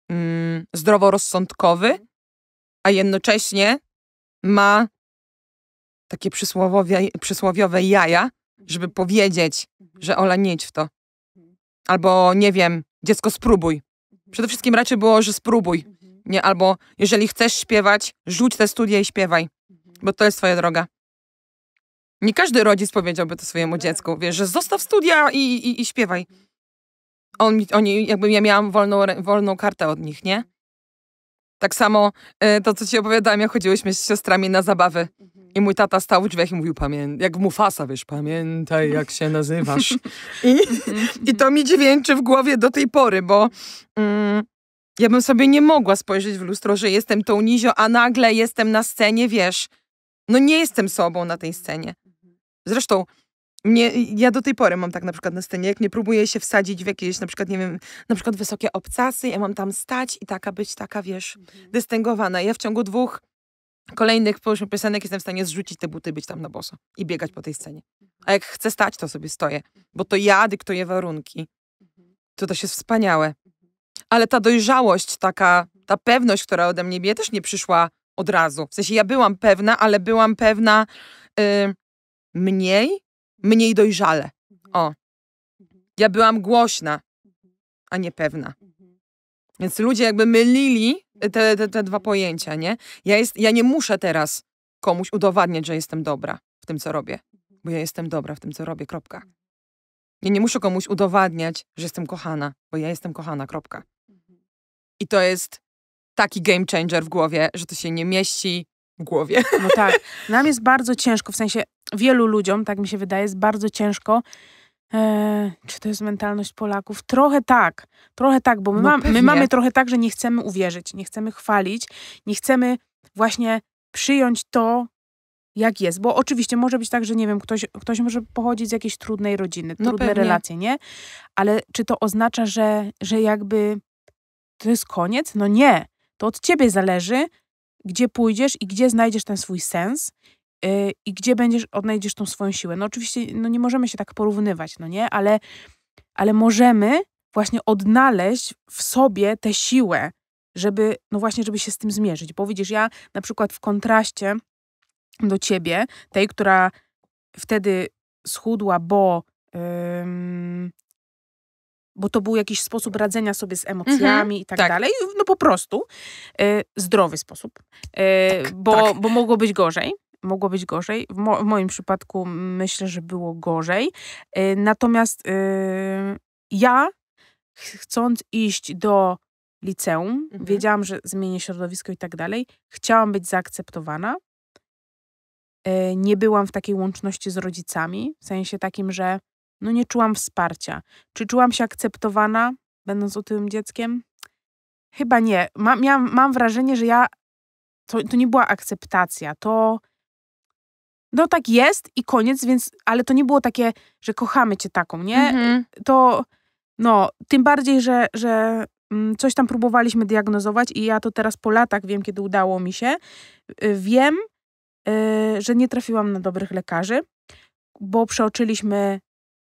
mm, zdroworozsądkowy, a jednocześnie ma takie przysłowiowe jaja, żeby powiedzieć, że mhm. Ola nie idź w to. Albo nie wiem, dziecko spróbuj. Mhm. Przede wszystkim raczej było, że spróbuj. Mhm. Nie, albo jeżeli chcesz śpiewać, rzuć te studia i śpiewaj, mhm. bo to jest twoja droga. Nie każdy rodzic powiedziałby to swojemu no. dziecku, wiesz, że zostaw studia i, i, i śpiewaj. On, oni, jakby ja miałam wolną, wolną kartę od nich, nie? Tak samo y, to, co ci opowiadałam, jak chodziłyśmy z siostrami na zabawy. I mój tata stał w drzwiach i mówił, pamię jak Mufasa, wiesz, pamiętaj jak się nazywasz. I, I to mi dźwięczy w głowie do tej pory, bo mm, ja bym sobie nie mogła spojrzeć w lustro, że jestem tą Nizio, a nagle jestem na scenie, wiesz, no nie jestem sobą na tej scenie. Zresztą mnie, ja do tej pory mam tak na przykład na scenie, jak nie próbuję się wsadzić w jakieś, na przykład, nie wiem, na przykład wysokie obcasy, ja mam tam stać i taka być taka, wiesz, mhm. dystyngowana. Ja w ciągu dwóch kolejnych połóżmy piosenek jestem w stanie zrzucić te buty, być tam na boso i biegać po tej scenie. A jak chcę stać, to sobie stoję, bo to ja dyktuję warunki. To też jest wspaniałe. Ale ta dojrzałość, taka, ta pewność, która ode mnie bije, też nie przyszła od razu. W sensie ja byłam pewna, ale byłam pewna y, mniej, mniej dojrzale. O. Ja byłam głośna, a nie pewna. Więc ludzie jakby mylili te, te, te dwa pojęcia, nie? Ja, jest, ja nie muszę teraz komuś udowadniać, że jestem dobra w tym, co robię, bo ja jestem dobra w tym, co robię, kropka. Ja nie muszę komuś udowadniać, że jestem kochana, bo ja jestem kochana, kropka. I to jest taki game changer w głowie, że to się nie mieści w głowie. No tak. Nam jest bardzo ciężko, w sensie wielu ludziom, tak mi się wydaje, jest bardzo ciężko Eee, czy to jest mentalność Polaków? Trochę tak, trochę tak, bo my, no my mamy trochę tak, że nie chcemy uwierzyć, nie chcemy chwalić, nie chcemy właśnie przyjąć to, jak jest. Bo oczywiście może być tak, że nie wiem, ktoś, ktoś może pochodzić z jakiejś trudnej rodziny, no trudne pewnie. relacje, nie? Ale czy to oznacza, że, że jakby to jest koniec? No nie. To od ciebie zależy, gdzie pójdziesz i gdzie znajdziesz ten swój sens Y, i gdzie będziesz, odnajdziesz tą swoją siłę. No oczywiście, no nie możemy się tak porównywać, no nie, ale, ale możemy właśnie odnaleźć w sobie tę siłę, żeby, no właśnie, żeby się z tym zmierzyć. Bo widzisz, ja na przykład w kontraście do ciebie, tej, która wtedy schudła, bo ym, bo to był jakiś sposób radzenia sobie z mhm. emocjami i tak, tak, dalej. No po prostu y, zdrowy sposób, y, tak, bo, tak. bo mogło być gorzej mogło być gorzej. W, mo w moim przypadku myślę, że było gorzej. Yy, natomiast yy, ja, chcąc iść do liceum, mhm. wiedziałam, że zmienię środowisko i tak dalej, chciałam być zaakceptowana. Y, nie byłam w takiej łączności z rodzicami, w sensie takim, że no nie czułam wsparcia. Czy czułam się akceptowana, będąc otyłym dzieckiem? Chyba nie. Ma, miałam, mam wrażenie, że ja to, to nie była akceptacja, to no tak jest i koniec, więc, ale to nie było takie, że kochamy cię taką, nie? Mhm. To, no, tym bardziej, że, że mm, coś tam próbowaliśmy diagnozować i ja to teraz po latach wiem, kiedy udało mi się, y, wiem, y, że nie trafiłam na dobrych lekarzy, bo przeoczyliśmy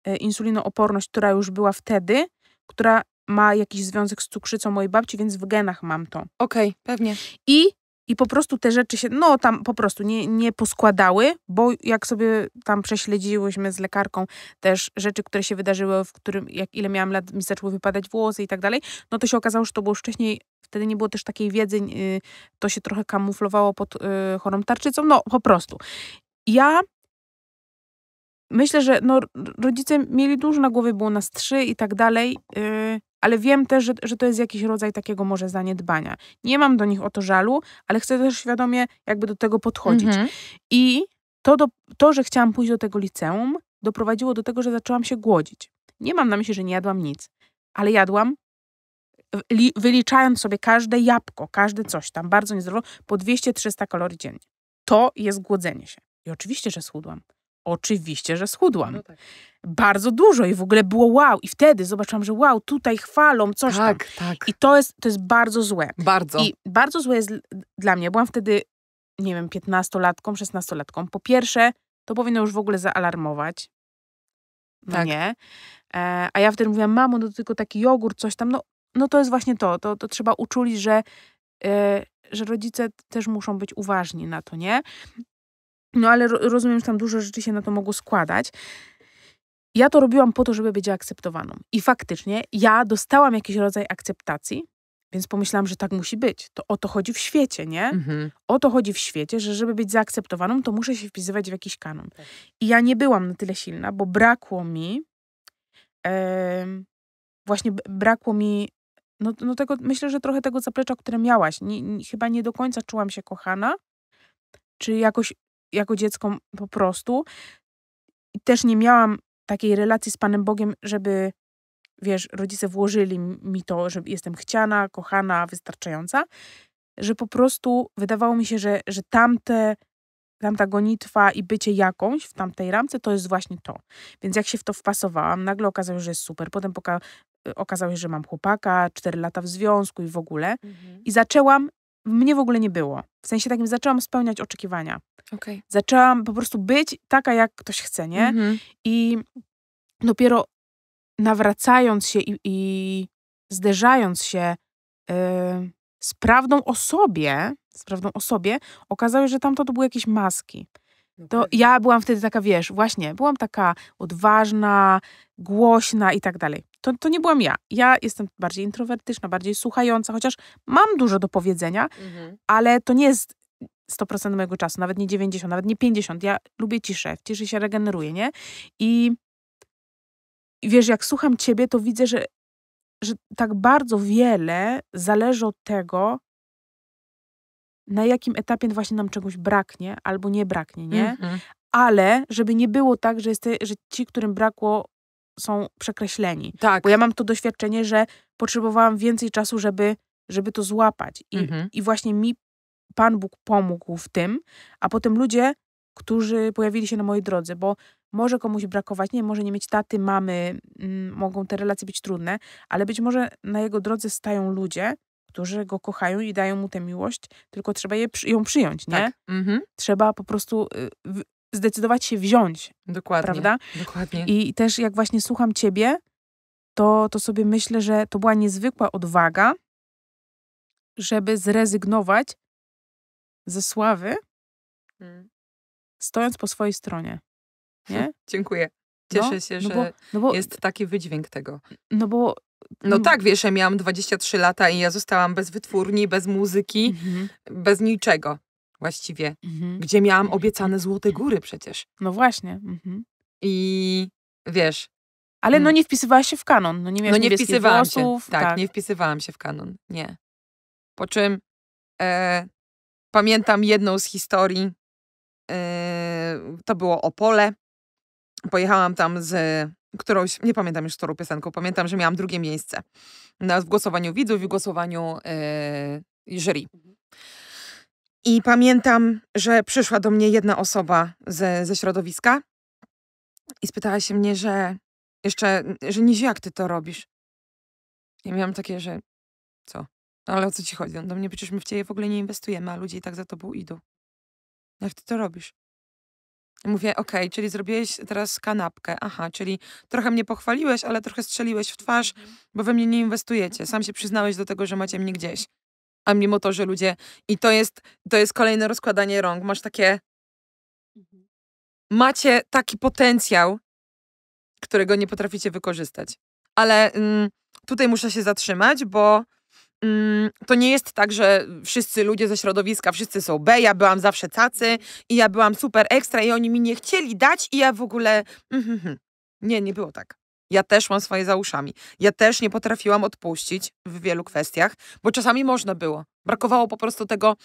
y, insulinooporność, która już była wtedy, która ma jakiś związek z cukrzycą mojej babci, więc w genach mam to. Okej, okay, pewnie. I i po prostu te rzeczy się, no tam po prostu nie, nie poskładały, bo jak sobie tam prześledziłyśmy z lekarką też rzeczy, które się wydarzyły, w którym, jak ile miałam lat, mi zaczęły wypadać włosy i tak dalej, no to się okazało, że to było już wcześniej, wtedy nie było też takiej wiedzy, yy, to się trochę kamuflowało pod yy, chorą tarczycą, no po prostu. Ja myślę, że no, rodzice mieli dużo na głowie, było nas trzy i tak dalej, yy, ale wiem też, że, że to jest jakiś rodzaj takiego może zaniedbania. Nie mam do nich o to żalu, ale chcę też świadomie jakby do tego podchodzić. Mhm. I to, do, to, że chciałam pójść do tego liceum, doprowadziło do tego, że zaczęłam się głodzić. Nie mam na myśli, że nie jadłam nic, ale jadłam li, wyliczając sobie każde jabłko, każde coś tam, bardzo niezdrowo, po 200-300 kalorii dziennie. To jest głodzenie się. I oczywiście, że schudłam. Oczywiście, że schudłam. No tak. Bardzo dużo i w ogóle było wow. I wtedy zobaczyłam, że wow, tutaj chwalą coś tak, tam. Tak. I to jest, to jest bardzo złe. Bardzo. I bardzo złe jest dla mnie. Byłam wtedy, nie wiem, 15-latką, 16-latką. Po pierwsze, to powinno już w ogóle zaalarmować. No tak. nie. E, a ja wtedy mówiłam, mamo, no to tylko taki jogurt, coś tam. No, no to jest właśnie to. To, to trzeba uczulić, że, e, że rodzice też muszą być uważni na to, nie? No ale rozumiem, że tam dużo rzeczy się na to mogło składać. Ja to robiłam po to, żeby być akceptowaną. I faktycznie ja dostałam jakiś rodzaj akceptacji, więc pomyślałam, że tak musi być. To o to chodzi w świecie, nie? Mhm. O to chodzi w świecie, że żeby być zaakceptowaną, to muszę się wpisywać w jakiś kanon. Tak. I ja nie byłam na tyle silna, bo brakło mi e, właśnie brakło mi no, no tego, myślę, że trochę tego zaplecza, które miałaś. Nie, nie, chyba nie do końca czułam się kochana, czy jakoś jako dziecko po prostu. I też nie miałam takiej relacji z Panem Bogiem, żeby, wiesz, rodzice włożyli mi to, że jestem chciana, kochana, wystarczająca, że po prostu wydawało mi się, że, że tamte, tamta gonitwa i bycie jakąś w tamtej ramce to jest właśnie to. Więc jak się w to wpasowałam, nagle okazało się, że jest super. Potem poka- y, okazało się, że mam chłopaka, cztery lata w związku i w ogóle. Mhm. I zaczęłam, mnie w ogóle nie było. W sensie takim zaczęłam spełniać oczekiwania. Okay. Zaczęłam po prostu być taka, jak ktoś chce, nie? Mhm. I dopiero nawracając się i, i zderzając się e, z prawdą o sobie, z prawdą o sobie, okazało się, że tamto to były jakieś maski. To ja byłam wtedy taka, wiesz, właśnie, byłam taka odważna, głośna i tak dalej. To, to nie byłam ja. Ja jestem bardziej introwertyczna, bardziej słuchająca, chociaż mam dużo do powiedzenia, mhm. ale to nie jest 100% mojego czasu, nawet nie 90, nawet nie 50. Ja lubię ciszę, w ciszy się regeneruję, nie? I, i wiesz, jak słucham ciebie, to widzę, że, że tak bardzo wiele zależy od tego, na jakim etapie właśnie nam czegoś braknie albo nie braknie, nie? Mm-hmm. Ale żeby nie było tak, że, jest, że ci, którym brakło, są przekreśleni. Tak. Bo ja mam to doświadczenie, że potrzebowałam więcej czasu, żeby, żeby to złapać. I, mm-hmm. I właśnie mi Pan Bóg pomógł w tym, a potem ludzie, którzy pojawili się na mojej drodze, bo może komuś brakować, nie, może nie mieć taty, mamy, mm, mogą te relacje być trudne, ale być może na jego drodze stają ludzie, którzy go kochają i dają mu tę miłość, tylko trzeba je, ją przyjąć, nie? Tak. Mhm. Trzeba po prostu y, zdecydować się wziąć. Dokładnie. Prawda? Dokładnie. I też jak właśnie słucham ciebie, to, to sobie myślę, że to była niezwykła odwaga, żeby zrezygnować ze sławy, hmm. stojąc po swojej stronie. Nie? Dziękuję. No, Cieszę no, się, że no bo, no bo, jest taki wydźwięk tego. No bo. No, no tak, wiesz, ja miałam 23 lata i ja zostałam bez wytwórni, bez muzyki, mhm. bez niczego właściwie. Mhm. Gdzie miałam obiecane złote góry przecież. No właśnie. Mhm. I wiesz. Ale no mm. nie wpisywałaś się w kanon. No nie, miałam no nie wpisywałam włosów, się. Tak, tak, nie wpisywałam się w kanon. Nie. Po czym e, Pamiętam jedną z historii. Yy, to było Opole. Pojechałam tam z którąś, nie pamiętam już którą piosenką, pamiętam, że miałam drugie miejsce na, w głosowaniu widzów i głosowaniu yy, jury. Mhm. I pamiętam, że przyszła do mnie jedna osoba ze, ze środowiska i spytała się mnie, że jeszcze, że nie jak ty to robisz. I miałam takie, że co? No, ale o co ci chodzi? No do mnie przecież my w ciebie w ogóle nie inwestujemy, a ludzie i tak za tobą idą. Jak ty to robisz? Mówię, okej, okay, czyli zrobiłeś teraz kanapkę. Aha, czyli trochę mnie pochwaliłeś, ale trochę strzeliłeś w twarz, mhm. bo we mnie nie inwestujecie. Mhm. Sam się przyznałeś do tego, że macie mnie gdzieś. A mimo to, że ludzie. I to jest, to jest kolejne rozkładanie rąk. Masz takie. Mhm. Macie taki potencjał, którego nie potraficie wykorzystać. Ale mm, tutaj muszę się zatrzymać, bo Mm, to nie jest tak, że wszyscy ludzie ze środowiska, wszyscy są B, ja byłam zawsze cacy i ja byłam super ekstra i oni mi nie chcieli dać i ja w ogóle... Mhm, mhm. Nie, nie było tak. Ja też mam swoje za uszami. Ja też nie potrafiłam odpuścić w wielu kwestiach, bo czasami można było. Brakowało po prostu tego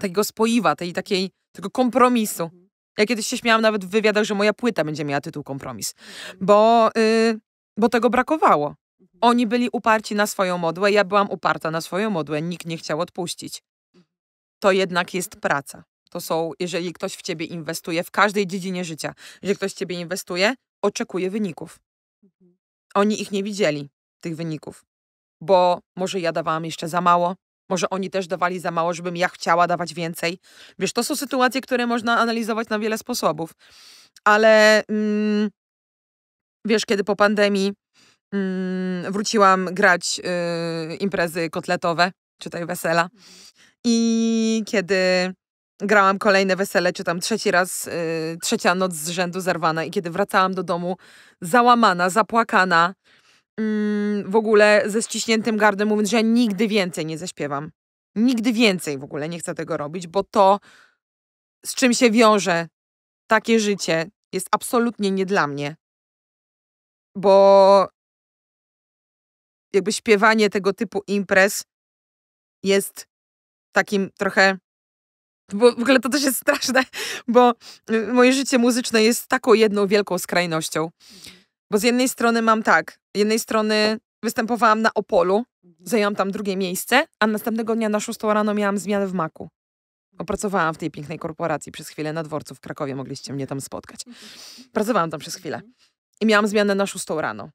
takiego spoiwa, tej takiej, tego kompromisu. Ja kiedyś się śmiałam nawet w wywiadach, że moja płyta będzie miała tytuł kompromis, mhm. bo, yy, bo tego brakowało. Oni byli uparci na swoją modłę, ja byłam uparta na swoją modłę, nikt nie chciał odpuścić. To jednak jest praca. To są, jeżeli ktoś w ciebie inwestuje, w każdej dziedzinie życia, jeżeli ktoś w ciebie inwestuje, oczekuje wyników. Mhm. Oni ich nie widzieli, tych wyników, bo może ja dawałam jeszcze za mało, może oni też dawali za mało, żebym ja chciała dawać więcej. Wiesz, to są sytuacje, które można analizować na wiele sposobów, ale mm, wiesz, kiedy po pandemii Mm, wróciłam grać y, imprezy kotletowe, czytaj wesela. Mhm. I kiedy grałam kolejne wesele, czy tam trzeci raz, y, trzecia noc z rzędu zerwana i kiedy wracałam do domu załamana, zapłakana, y, w ogóle ze ściśniętym gardłem, mówiąc, że ja nigdy więcej nie zaśpiewam. Nigdy więcej w ogóle nie chcę tego robić, bo to, z czym się wiąże takie życie, jest absolutnie nie dla mnie. Bo jakby śpiewanie tego typu imprez jest takim trochę. Bo w ogóle to też jest straszne, bo y, moje życie muzyczne jest taką jedną wielką skrajnością. Mhm. Bo z jednej strony mam tak, z jednej strony występowałam na Opolu, mhm. zajęłam tam drugie miejsce, a następnego dnia na szóstą rano miałam zmianę w maku. Opracowałam mhm. w tej pięknej korporacji przez chwilę na dworcu w Krakowie, mogliście mnie tam spotkać. Pracowałam tam przez chwilę i miałam zmianę na szóstą rano.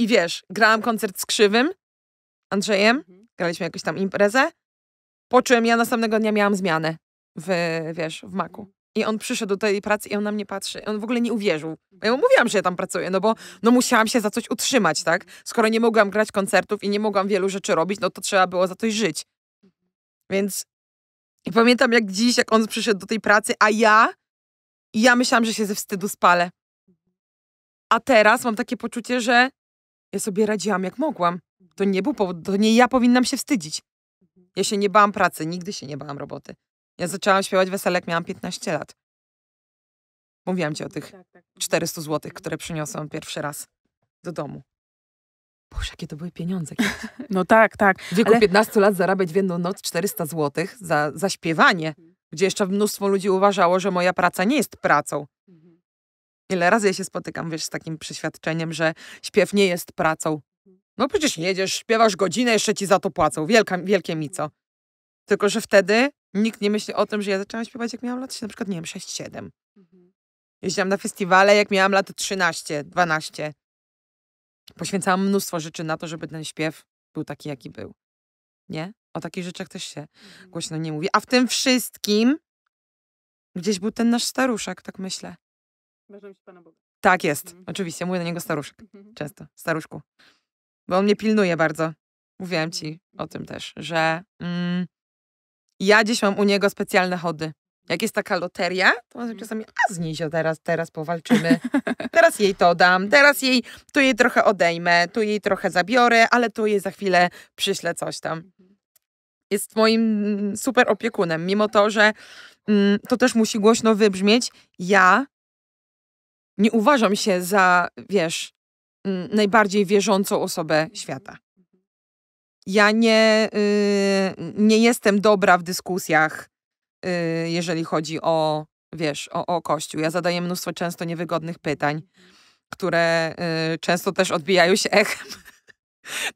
I wiesz, grałam koncert z Krzywym, Andrzejem, mhm. graliśmy jakąś tam imprezę, po czym ja następnego dnia miałam zmianę w, wiesz, w maku. Mhm. I on przyszedł do tej pracy i on na mnie patrzy. On w ogóle nie uwierzył. Ja mu mhm. mówiłam, że ja tam pracuję, no bo no musiałam się za coś utrzymać, tak? Skoro nie mogłam grać koncertów i nie mogłam wielu rzeczy robić, no to trzeba było za coś żyć. Więc i pamiętam jak dziś, jak on przyszedł do tej pracy, a ja, ja myślałam, że się ze wstydu spalę. A teraz mam takie poczucie, że ja sobie radziłam jak mogłam. To nie był powód, to nie ja powinnam się wstydzić. Ja się nie bałam pracy, nigdy się nie bałam roboty. Ja zaczęłam śpiewać weselek, miałam 15 lat. Mówiłam ci o tych 400 tak, tak. mhm. zł, które przyniosłam pierwszy raz do domu. Boże, jakie to były pieniądze. No tak, tak. W wieku Ale... 15 lat zarabiać w jedną noc 400 zł za, za śpiewanie, mhm. gdzie jeszcze mnóstwo ludzi uważało, że moja praca nie jest pracą. Mhm. Ile razy ja się spotykam, wiesz, z takim przeświadczeniem, że śpiew nie jest pracą. No przecież jedziesz, śpiewasz godzinę, jeszcze ci za to płacą. Wielka, wielkie mi co. Mhm. Tylko, że wtedy nikt nie myśli o tym, że ja zaczęłam śpiewać, jak miałam lat, na przykład, nie wiem, 6-7. Mhm. Jeździłam na festiwale, jak miałam lat 13, 12. Poświęcałam mnóstwo rzeczy na to, żeby ten śpiew był taki, jaki był. Nie? O takich rzeczach też się mhm. głośno nie mówi. A w tym wszystkim gdzieś był ten nasz staruszek, tak myślę się Pana Boga. Tak jest, mhm. oczywiście. Mówię do niego staruszek mhm. często, staruszku. Bo on mnie pilnuje bardzo. Mówiłam mhm. ci o tym mhm. też, że mm, ja dziś mam u niego specjalne chody. Jak jest taka loteria, to on mhm. czasami, a z niej się teraz, teraz powalczymy. Teraz jej to dam, teraz jej, tu jej trochę odejmę, tu jej trochę zabiorę, ale tu jej za chwilę przyślę coś tam. Jest moim mm, super opiekunem, mimo to, że mm, to też musi głośno wybrzmieć. Ja nie uważam się za, wiesz, najbardziej wierzącą osobę świata. Ja nie, y, nie jestem dobra w dyskusjach, y, jeżeli chodzi o, wiesz, o, o Kościół. Ja zadaję mnóstwo często niewygodnych pytań, które y, często też odbijają się echem.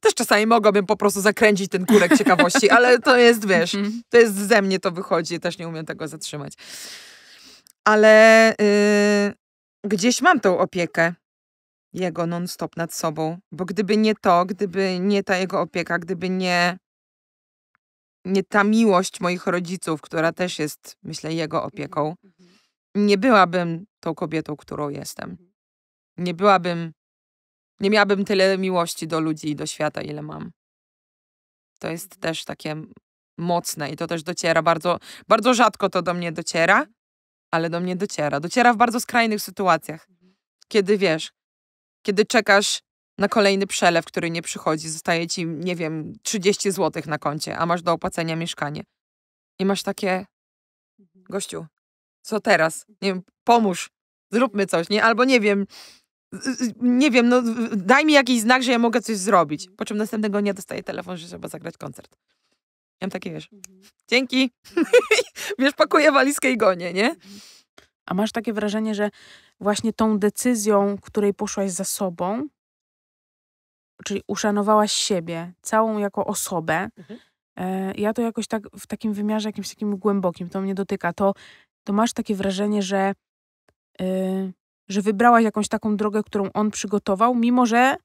Też czasami mogłabym po prostu zakręcić ten kurek ciekawości, ale to jest, wiesz, mhm. to jest ze mnie to wychodzi, też nie umiem tego zatrzymać. Ale, Gdzieś mam tą opiekę. Jego non-stop nad sobą. Bo gdyby nie to, gdyby nie ta jego opieka, gdyby nie nie ta miłość moich rodziców, która też jest, myślę, jego opieką, mhm, mhm. nie byłabym tą kobietą, którą jestem. Mhm. Nie byłabym, nie miałabym tyle miłości do ludzi i do świata, ile mam. To jest też takie mocne i to też dociera bardzo, bardzo rzadko to do mnie dociera, ale do mnie dociera. Dociera w bardzo skrajnych sytuacjach. Kiedy wiesz, kiedy czekasz na kolejny przelew, który nie przychodzi, zostaje ci, nie wiem, 30 zł na koncie, a masz do opłacenia mieszkanie. I masz takie, gościu, co teraz? Nie wiem, pomóż, zróbmy coś, nie? Albo nie wiem, nie wiem, no daj mi jakiś znak, że ja mogę coś zrobić. Po czym następnego dnia dostaję telefon, że trzeba zagrać koncert. Ja mam takie, wiesz, mhm. dzięki, mhm. wiesz, pakuję walizkę i gonię, nie? Mhm. A masz takie wrażenie, że właśnie tą decyzją, której poszłaś za sobą, czyli uszanowałaś siebie, całą jako osobę, mhm. e, ja to jakoś tak w takim wymiarze jakimś takim głębokim, to mnie dotyka, to, to masz takie wrażenie, że, y, że wybrałaś jakąś taką drogę, którą on przygotował, mimo że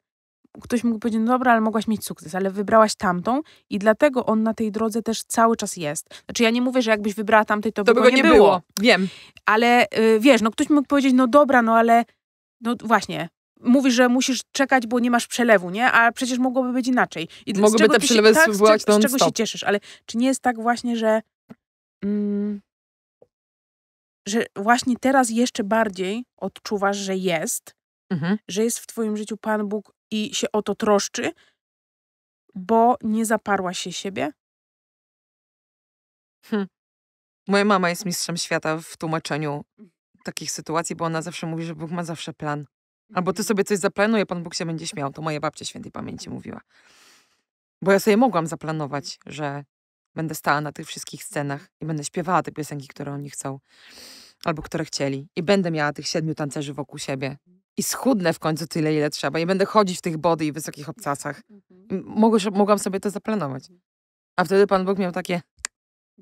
ktoś mógł powiedzieć, no dobra, ale mogłaś mieć sukces, ale wybrałaś tamtą i dlatego on na tej drodze też cały czas jest. Znaczy ja nie mówię, że jakbyś wybrała tamtej, to, to by go nie, było. było. Wiem. Ale y, wiesz, no ktoś mógł powiedzieć, no dobra, no ale no właśnie, mówisz, że musisz czekać, bo nie masz przelewu, nie? A przecież mogłoby być inaczej. I Mogłyby te przelewy się, tak, z, cze, z czego stop. się cieszysz? Ale czy nie jest tak właśnie, że mm, że właśnie teraz jeszcze bardziej odczuwasz, że jest, mhm. że jest w twoim życiu Pan Bóg i się o to troszczy, bo nie zaparła się siebie? Hm. Moja mama jest mistrzem świata w tłumaczeniu takich sytuacji, bo ona zawsze mówi, że Bóg ma zawsze plan. Albo ty mhm. sobie coś zaplanuje, Pan Bóg się będzie tak. śmiał. To moja babcia świętej pamięci mówiła. Bo ja sobie mogłam zaplanować, mhm. że będę stała na tych wszystkich scenach i będę śpiewała te piosenki, które oni chcą albo które chcieli. I będę miała tych siedmiu tancerzy wokół siebie i schudnę w końcu tyle, ile trzeba. Nie będę chodzić w tych body i wysokich obcasach. Mhm. Mogłeś, mogłam sobie to zaplanować. Mhm. A wtedy Pan Bóg miał takie,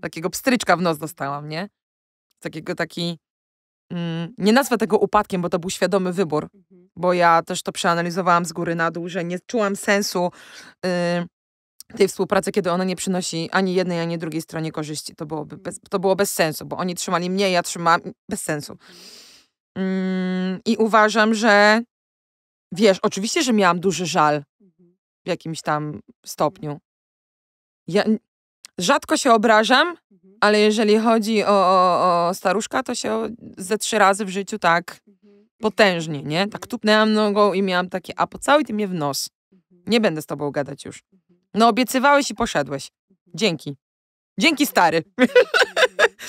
takiego pstryczka w nos dostałam, nie? Takiego, taki, mm, nie nazwę tego upadkiem, bo to był świadomy wybór, mhm. bo ja też to przeanalizowałam z góry na dół, że nie czułam sensu y, tej współpracy, kiedy ona nie przynosi ani jednej, ani drugiej stronie korzyści. To, byłoby bez, to było bez sensu, bo oni trzymali mnie, ja trzymałam bez sensu. Mm, I uważam, że wiesz, oczywiście, że miałam duży żal mhm. w jakimś tam mhm. stopniu. Ja rzadko się obrażam, mhm. ale jeżeli chodzi o, o, o staruszka, to się ze trzy razy w życiu tak potężnie, nie? Tak tupnęłam nogą i miałam takie, a pocałuj ty mnie w nos. Nie będę z tobą gadać już. No obiecywałeś i poszedłeś. Dzięki. Dzięki stary.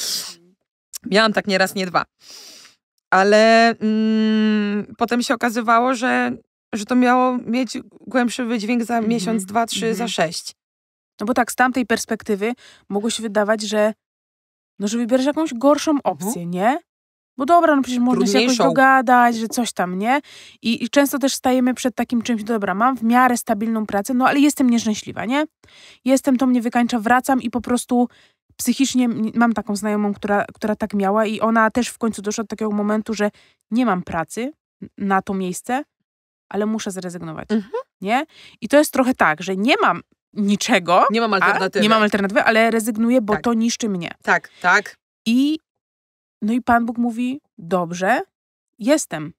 miałam tak nieraz, nie dwa ale mm, potem się okazywało, że, że to miało mieć głębszy wydźwięk za mm -hmm. miesiąc, dwa, trzy, mm -hmm. za mhm. sześć. No bo tak, z tamtej perspektywy mogło się wydawać, że no, że wybierzesz jakąś gorszą mhm. opcję, -hmm. nie? Bo dobra, no przecież można się jakoś dogadać, że coś tam, nie? I, I często też stajemy przed takim czymś, no dobra, mam w miarę stabilną pracę, no ale jestem nieszczęśliwa, nie? Jestem, to mnie wykańcza, wracam i po prostu psychicznie mam taką znajomą, która, która tak miała i ona też w końcu doszła do takiego momentu, że nie mam pracy na to miejsce, ale muszę zrezygnować. Mhm. Nie? I to jest trochę tak, że nie mam niczego. Nie mam alternatywy. Nie mam alternatywy, ale rezygnuję, bo tak. to niszczy mnie. Tak, tak. I no i Pan Bóg mówi: Dobrze, jestem.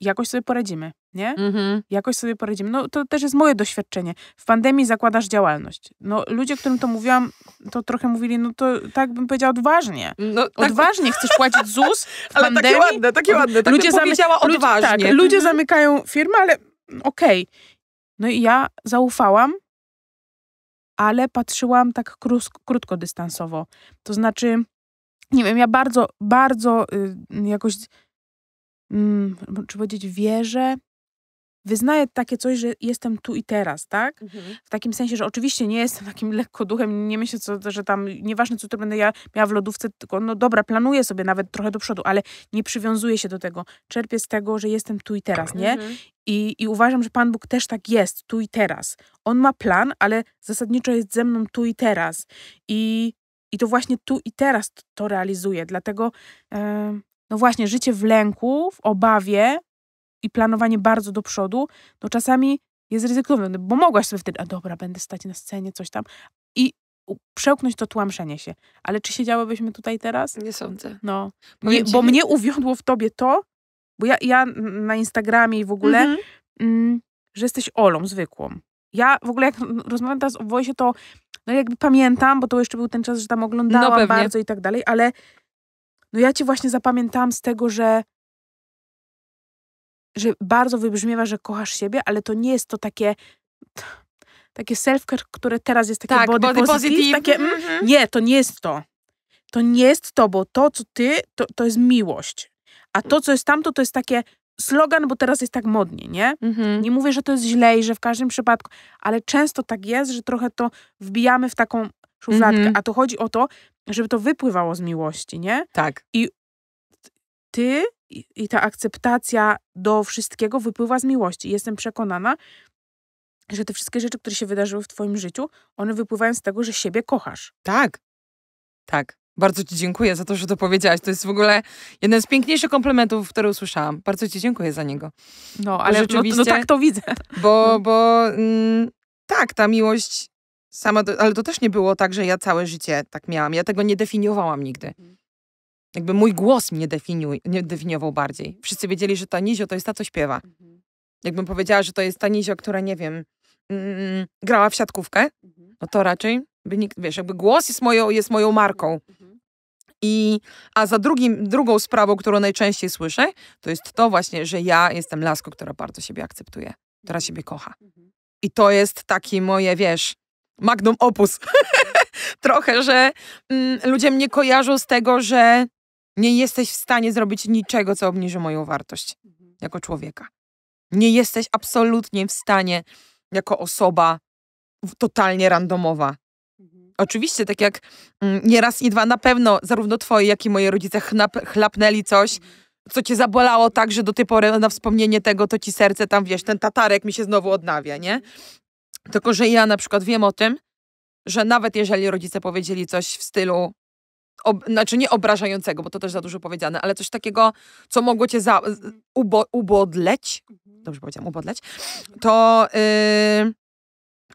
Jakoś sobie poradzimy nie? Mhm. Jakoś sobie poradzimy. No to też jest moje doświadczenie. W pandemii zakładasz działalność. No ludzie, którym to mówiłam, to trochę mówili, no to tak bym powiedziała odważnie. No, tak. Odważnie chcesz płacić ZUS w ale pandemii. takie ładne, takie ładne. Tak ludzie powiedziała odważnie. Ludzie, tak, mhm. ludzie zamykają firmy, ale okej. Okay. No i ja zaufałam, ale patrzyłam tak kró krótkodystansowo. To znaczy, nie wiem, ja bardzo, bardzo y, jakoś, y, czy powiedzieć, wierzę wyznaję takie coś, że jestem tu i teraz, tak? Mhm. W takim sensie, że oczywiście nie jestem takim lekko duchem, nie myślę, co, że tam, nieważne co to będę ja miała w lodówce, tylko no dobra, planuję sobie nawet trochę do przodu, ale nie przywiązuję się do tego. Czerpię z tego, że jestem tu i teraz, nie? Mhm. I, I uważam, że Pan Bóg też tak jest, tu i teraz. On ma plan, ale zasadniczo jest ze mną tu i teraz. I, i to właśnie tu i teraz to, to realizuje. Dlatego, no właśnie, życie w lęku, w obawie, i planowanie bardzo do przodu, no czasami jest ryzykowne, no bo mogłaś sobie wtedy, a dobra, będę stać na scenie, coś tam. I przełknąć to tłamszenie się. Ale czy siedziałybyśmy tutaj teraz? Nie sądzę. No. Nie, bo mnie uwiodło w tobie to, bo ja, ja na Instagramie i w ogóle, mm -hmm. mm, że jesteś Olą zwykłą. Ja w ogóle jak rozmawiam teraz o Wojsie, to no jakby pamiętam, bo to jeszcze był ten czas, że tam no oglądałam no bardzo i tak dalej, ale no ja cię właśnie zapamiętałam z tego, że że bardzo wybrzmiewa, że kochasz siebie, ale to nie jest to takie takie self-care, które teraz jest takie tak, body, body positive, positive. takie mm -hmm. nie, to nie jest to. To nie jest to, bo to, co ty, to, to jest miłość. A to, co jest tamto, to jest takie slogan, bo teraz jest tak modnie, nie? Mm -hmm. Nie mówię, że to jest źle i że w każdym przypadku, ale często tak jest, że trochę to wbijamy w taką szufladkę. Mm -hmm. A tu chodzi o to, żeby to wypływało z miłości, nie? Tak. I ty i ta akceptacja do wszystkiego wypływa z miłości. Jestem przekonana, że te wszystkie rzeczy, które się wydarzyły w Twoim życiu, one wypływają z tego, że siebie kochasz. Tak. Tak. Bardzo Ci dziękuję za to, że to powiedziałaś. To jest w ogóle jeden z piękniejszych komplementów, które usłyszałam. Bardzo Ci dziękuję za niego. No, ale no no rzeczywiście, no, no tak to widzę. Bo, no. bo mm, tak, ta miłość sama, do, ale to też nie było tak, że ja całe życie tak miałam. Ja tego nie definiowałam nigdy. Mhm jakby mój głos mnie definiuj, nie definiował bardziej. Wszyscy wiedzieli, że ta Nizio to jest ta, co śpiewa. Mhm. Jakbym powiedziała, że to jest ta Nizio, która, nie wiem, mm, grała w siatkówkę, mhm. no to raczej by nikt, wiesz, jakby głos jest moją, jest moją marką. Mhm. mhm. I, a za drugim, drugą sprawą, którą najczęściej słyszę, to jest to właśnie, że ja jestem laską, która bardzo siebie akceptuje, która mhm. siebie kocha. Mhm. I to jest taki moje, wiesz, magnum opus. Trochę, że mm, ludzie mnie kojarzą z tego, że nie jesteś w stanie zrobić niczego, co obniży moją wartość mhm. jako człowieka. Nie jesteś absolutnie w stanie jako osoba totalnie randomowa. Mhm. Oczywiście, tak jak mm, nie raz, i dwa, na pewno zarówno twoi, jak i moi rodzice chnap, chlapnęli coś, mhm. co cię zabolało tak, że do tej pory na wspomnienie tego to ci serce tam, wiesz, ten tatarek mi się znowu odnawia, nie? Tylko, że ja na przykład wiem o tym, że nawet jeżeli rodzice powiedzieli coś w stylu ob, znaczy nie obrażającego, bo to też za dużo powiedziane, ale coś takiego, co mogło cię za, ubo, ubodleć, mhm. dobrze powiedziałam, ubodleć, to yy,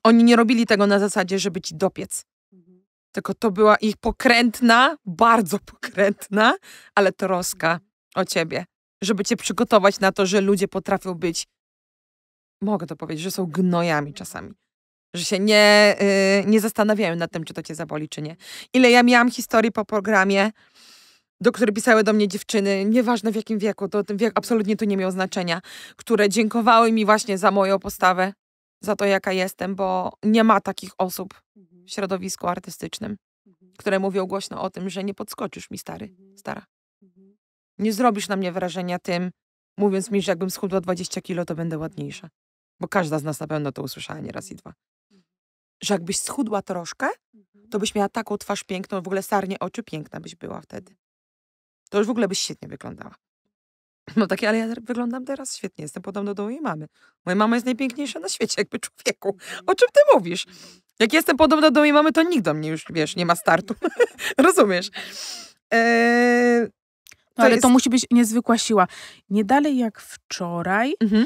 oni nie robili tego na zasadzie, żeby ci dopiec. Mhm. Tylko to była ich pokrętna, bardzo pokrętna, ale troska mhm. o ciebie. Żeby cię przygotować na to, że ludzie potrafią być, mogę to powiedzieć, że są gnojami czasami że się nie, y, nie zastanawiają nad tym, czy to cię zaboli, czy nie. Ile ja miałam historii po programie, do której pisały do mnie dziewczyny, nieważne w jakim wieku, to ten wiek absolutnie to nie miał znaczenia, które dziękowały mi właśnie za moją postawę, za to, jaka jestem, bo nie ma takich osób mhm. w środowisku artystycznym, mhm. które mówią głośno o tym, że nie podskoczysz mi, stary, mhm. stara. Nie zrobisz na mnie wrażenia tym, mówiąc mi, że jakbym schudła 20 kilo, to będę ładniejsza. Bo każda z nas na pewno to usłyszała nie raz i dwa że jakbyś schudła troszkę, mhm. to byś miała taką twarz piękną, w ogóle sarnie oczy, piękna byś była wtedy. To już w ogóle byś świetnie wyglądała. No takie, ale ja wyglądam teraz świetnie, jestem podobna do mojej mamy. Moja mama jest najpiękniejsza na świecie, jakby człowieku. O czym ty mówisz? Jak jestem podobna do mojej mamy, to nikt do mnie już, wiesz, nie ma startu. Rozumiesz? Eee, ale jest... to musi być niezwykła siła. Nie dalej jak wczoraj. Mhm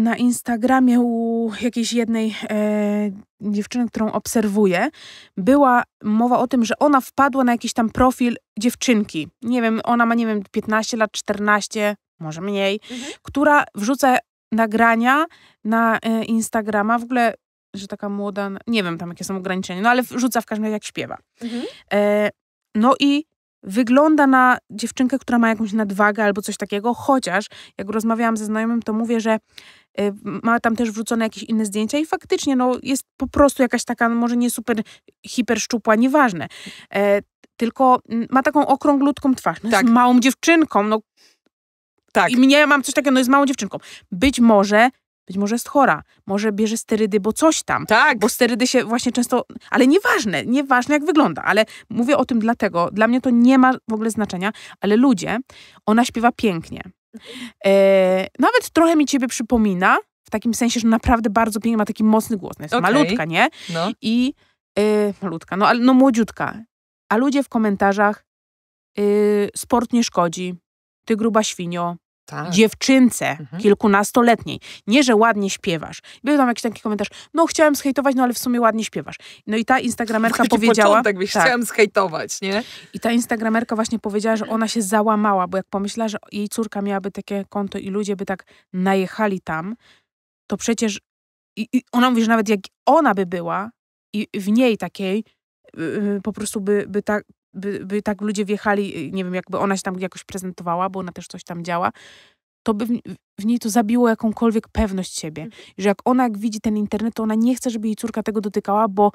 na Instagramie u jakiejś jednej e, dziewczyny, którą obserwuję, była mowa o tym, że ona wpadła na jakiś tam profil dziewczynki. Nie wiem, ona ma, nie wiem, 15 lat, 14, może mniej, mhm. która wrzuca nagrania na e, Instagrama. W ogóle że taka młoda, nie wiem tam jakie są ograniczenia, no ale wrzuca w każdym razie jak śpiewa. Mhm. E, no i wygląda na dziewczynkę, która ma jakąś nadwagę albo coś takiego, chociaż jak rozmawiałam ze znajomym, to mówię, że Y, ma tam też wrzucone jakieś inne zdjęcia i faktycznie no, jest po prostu jakaś taka, no, może nie super hiper szczupła, nieważne. E, tylko mm, ma taką okrąglutką twarz. No, tak. Jest małą dziewczynką. No. Tak. I mnie mam coś takiego, no jest małą dziewczynką. Być może być może jest chora, może bierze sterydy, bo coś tam. Tak. Bo sterydy się właśnie często, ale nieważne, nieważne jak wygląda, ale mówię o tym dlatego, dla mnie to nie ma w ogóle znaczenia, ale ludzie, ona śpiewa pięknie. E, nawet trochę mi ciebie przypomina, w takim sensie, że naprawdę bardzo pięknie ma taki mocny głos. No jest okay. malutka, nie? No. I y, malutka, no, no młodziutka. A ludzie w komentarzach y, sport nie szkodzi, ty gruba świnio, tak. dziewczynce, mhm. kilkunastoletniej. Nie, że ładnie śpiewasz. Był tam jakiś taki komentarz, no chciałem skheitować no ale w sumie ładnie śpiewasz. No i ta instagramerka taki powiedziała... Początek, wiesz, tak. chciałem skheitować nie? I ta instagramerka właśnie powiedziała, że ona się załamała, bo jak pomyślała, że jej córka miałaby takie konto i ludzie by tak najechali tam, to przecież... I, i ona mówi, że nawet jak ona by była i w niej takiej, y, y, po prostu by, by tak by, by tak ludzie wjechali, y, nie wiem, jakby ona się tam jakoś prezentowała, bo ona też coś tam działa, to by w, w niej to zabiło jakąkolwiek pewność siebie. Mhm. Że jak ona jak widzi ten internet, to ona nie chce, żeby jej córka tego dotykała, bo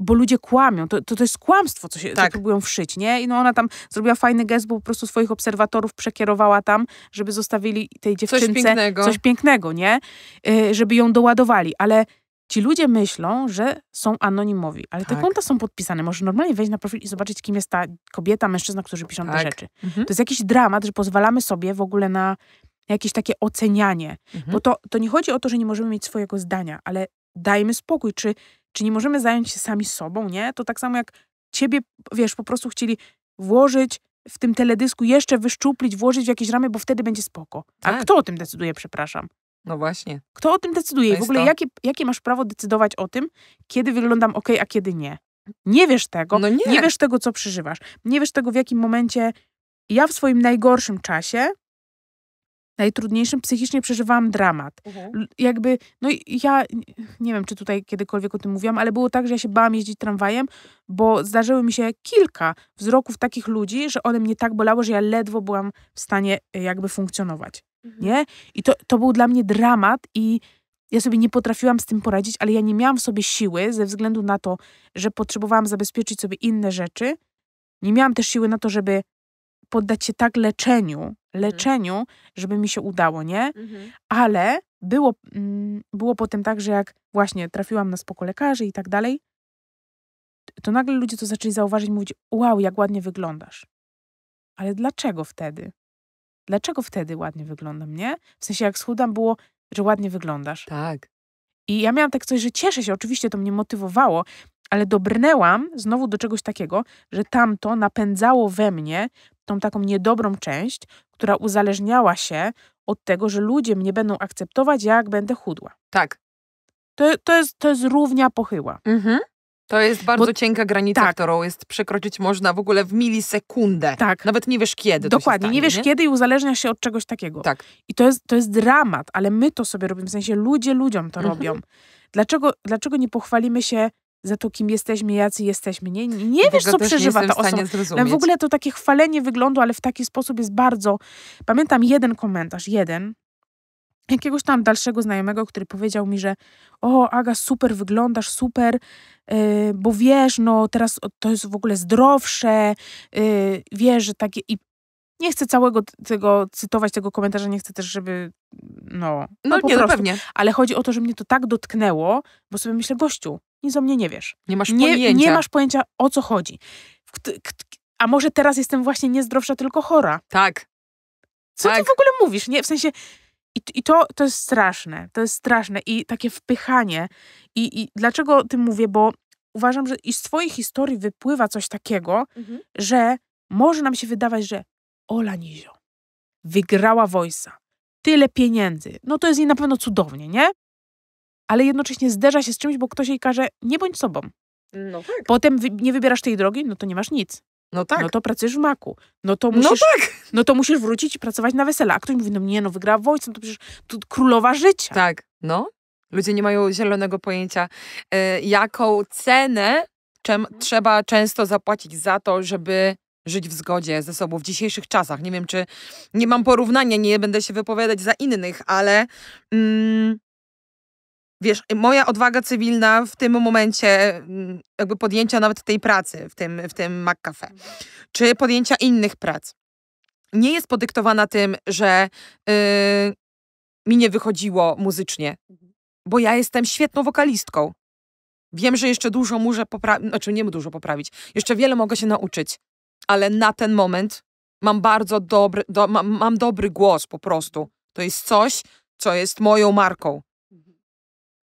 bo ludzie kłamią. To, to, to jest kłamstwo, co się tak. co próbują wszyć, nie? I no ona tam zrobiła fajny gest, bo po prostu swoich obserwatorów przekierowała tam, żeby zostawili tej dziewczynce coś pięknego, coś pięknego nie? Yy, żeby ją doładowali, ale Ci ludzie myślą, że są anonimowi, ale tak. te konta są podpisane. Możesz normalnie wejść na profil i zobaczyć, kim jest ta kobieta, mężczyzna, którzy piszą tak. te rzeczy. Mhm. To jest jakiś dramat, że pozwalamy sobie w ogóle na jakieś takie ocenianie. Mhm. Bo to, to nie chodzi o to, że nie możemy mieć swojego zdania, ale dajmy spokój. Czy, czy nie możemy zająć się sami sobą, nie? To tak samo jak ciebie, wiesz, po prostu chcieli włożyć w tym teledysku, jeszcze wyszczuplić, włożyć w jakieś ramy, bo wtedy będzie spoko. Tak. A kto o tym decyduje, przepraszam? No właśnie. Kto o tym decyduje? I w ogóle jakie, jakie masz prawo decydować o tym, kiedy wyglądam ok, a kiedy nie? Nie wiesz tego. No nie. nie wiesz tego, co przeżywasz. Nie wiesz tego, w jakim momencie ja w swoim najgorszym czasie, najtrudniejszym, psychicznie przeżywałam dramat. Mhm. Jakby, no ja nie wiem, czy tutaj kiedykolwiek o tym mówiłam, ale było tak, że ja się bałam jeździć tramwajem, bo zdarzyły mi się kilka wzroków takich ludzi, że one mnie tak bolały, że ja ledwo byłam w stanie e, jakby funkcjonować. Mhm. nie? I to, to był dla mnie dramat i ja sobie nie potrafiłam z tym poradzić, ale ja nie miałam w sobie siły ze względu na to, że potrzebowałam zabezpieczyć sobie inne rzeczy. Nie miałam też siły na to, żeby poddać się tak leczeniu, mhm. leczeniu, żeby mi się udało, nie? Mhm. Ale było, mm, było potem tak, że jak właśnie trafiłam na spoko lekarzy i tak dalej, to nagle ludzie to zaczęli zauważyć i mówić, wow, jak ładnie wyglądasz. Ale dlaczego wtedy? dlaczego wtedy ładnie wyglądam, nie? W sensie jak schudam było, że ładnie wyglądasz. Tak. I ja miałam tak coś, że cieszę się, oczywiście to mnie motywowało, ale dobrnęłam znowu do czegoś takiego, że tamto napędzało we mnie tą taką niedobrą część, która uzależniała się od tego, że ludzie mnie będą akceptować, jak będę chudła. Tak. To, to, jest, to jest równia pochyła. Mhm. To jest bardzo Bo, cienka granica, tak. którą jest przekroczyć można w ogóle w milisekundę. Tak. Nawet nie wiesz kiedy. Dokładnie, stanie, nie wiesz nie? kiedy i uzależnia się od czegoś takiego. Tak. I to jest, to jest dramat, ale my to sobie robimy, w sensie ludzie ludziom to mhm. robią. Dlaczego, dlaczego nie pochwalimy się za to, kim jesteśmy, jacy jesteśmy. Nie, nie wiesz, co przeżywa ta osoba. No, w ogóle to takie chwalenie wyglądu, ale w taki sposób jest bardzo... Pamiętam jeden komentarz, jeden, jakiegoś tam dalszego znajomego, który powiedział mi, że o Aga, super wyglądasz, super, yy, bo wiesz, no teraz to jest w ogóle zdrowsze, yy, wiesz, że takie... I nie chcę całego tego, cytować tego komentarza, nie chcę też, żeby, no... No, no nie, no prostu. no pewnie. Ale chodzi o to, że mnie to tak dotknęło, bo sobie myślę, gościu, nic o mnie nie wiesz. Nie masz nie, pojęcia. Nie masz pojęcia, o co chodzi. A może teraz jestem właśnie niezdrowsza, tylko chora. Tak. Co tak. ty w ogóle mówisz, nie? W sensie i, i to, to jest straszne, to jest straszne i takie wpychanie. I, I dlaczego o tym mówię? Bo uważam, że i z Twojej historii wypływa coś takiego, mhm. że może nam się wydawać, że Ola Nizio wygrała Wojsa, tyle pieniędzy, no to jest jej na pewno cudownie, nie? Ale jednocześnie zderza się z czymś, bo ktoś jej każe, nie bądź sobą. No tak. Potem wy nie wybierasz tej drogi, no to nie masz nic. No, no tak. No to pracujesz w maku. No to no musisz, no tak. no to musisz wrócić i pracować na wesela. A ktoś mówi, no nie, no wygrała Wojcem, to przecież to królowa życia. Tak, no. Ludzie nie mają zielonego pojęcia, y, jaką cenę czem, mhm. trzeba często zapłacić za to, żeby żyć w zgodzie ze sobą w dzisiejszych czasach. Nie wiem, czy nie mam porównania, nie będę się wypowiadać za innych, ale mm, wiesz, moja odwaga cywilna w tym momencie mm, jakby podjęcia nawet tej pracy w tym, w tym McCafe, mhm. czy podjęcia innych prac, nie jest podyktowana tym, że yy, mi nie wychodziło muzycznie, mhm. bo ja jestem świetną wokalistką. Wiem, że jeszcze dużo muszę poprawić, znaczy nie dużo poprawić, jeszcze wiele mogę się nauczyć, ale na ten moment mam bardzo dobry, do mam, mam dobry głos po prostu. To jest coś, co jest moją marką.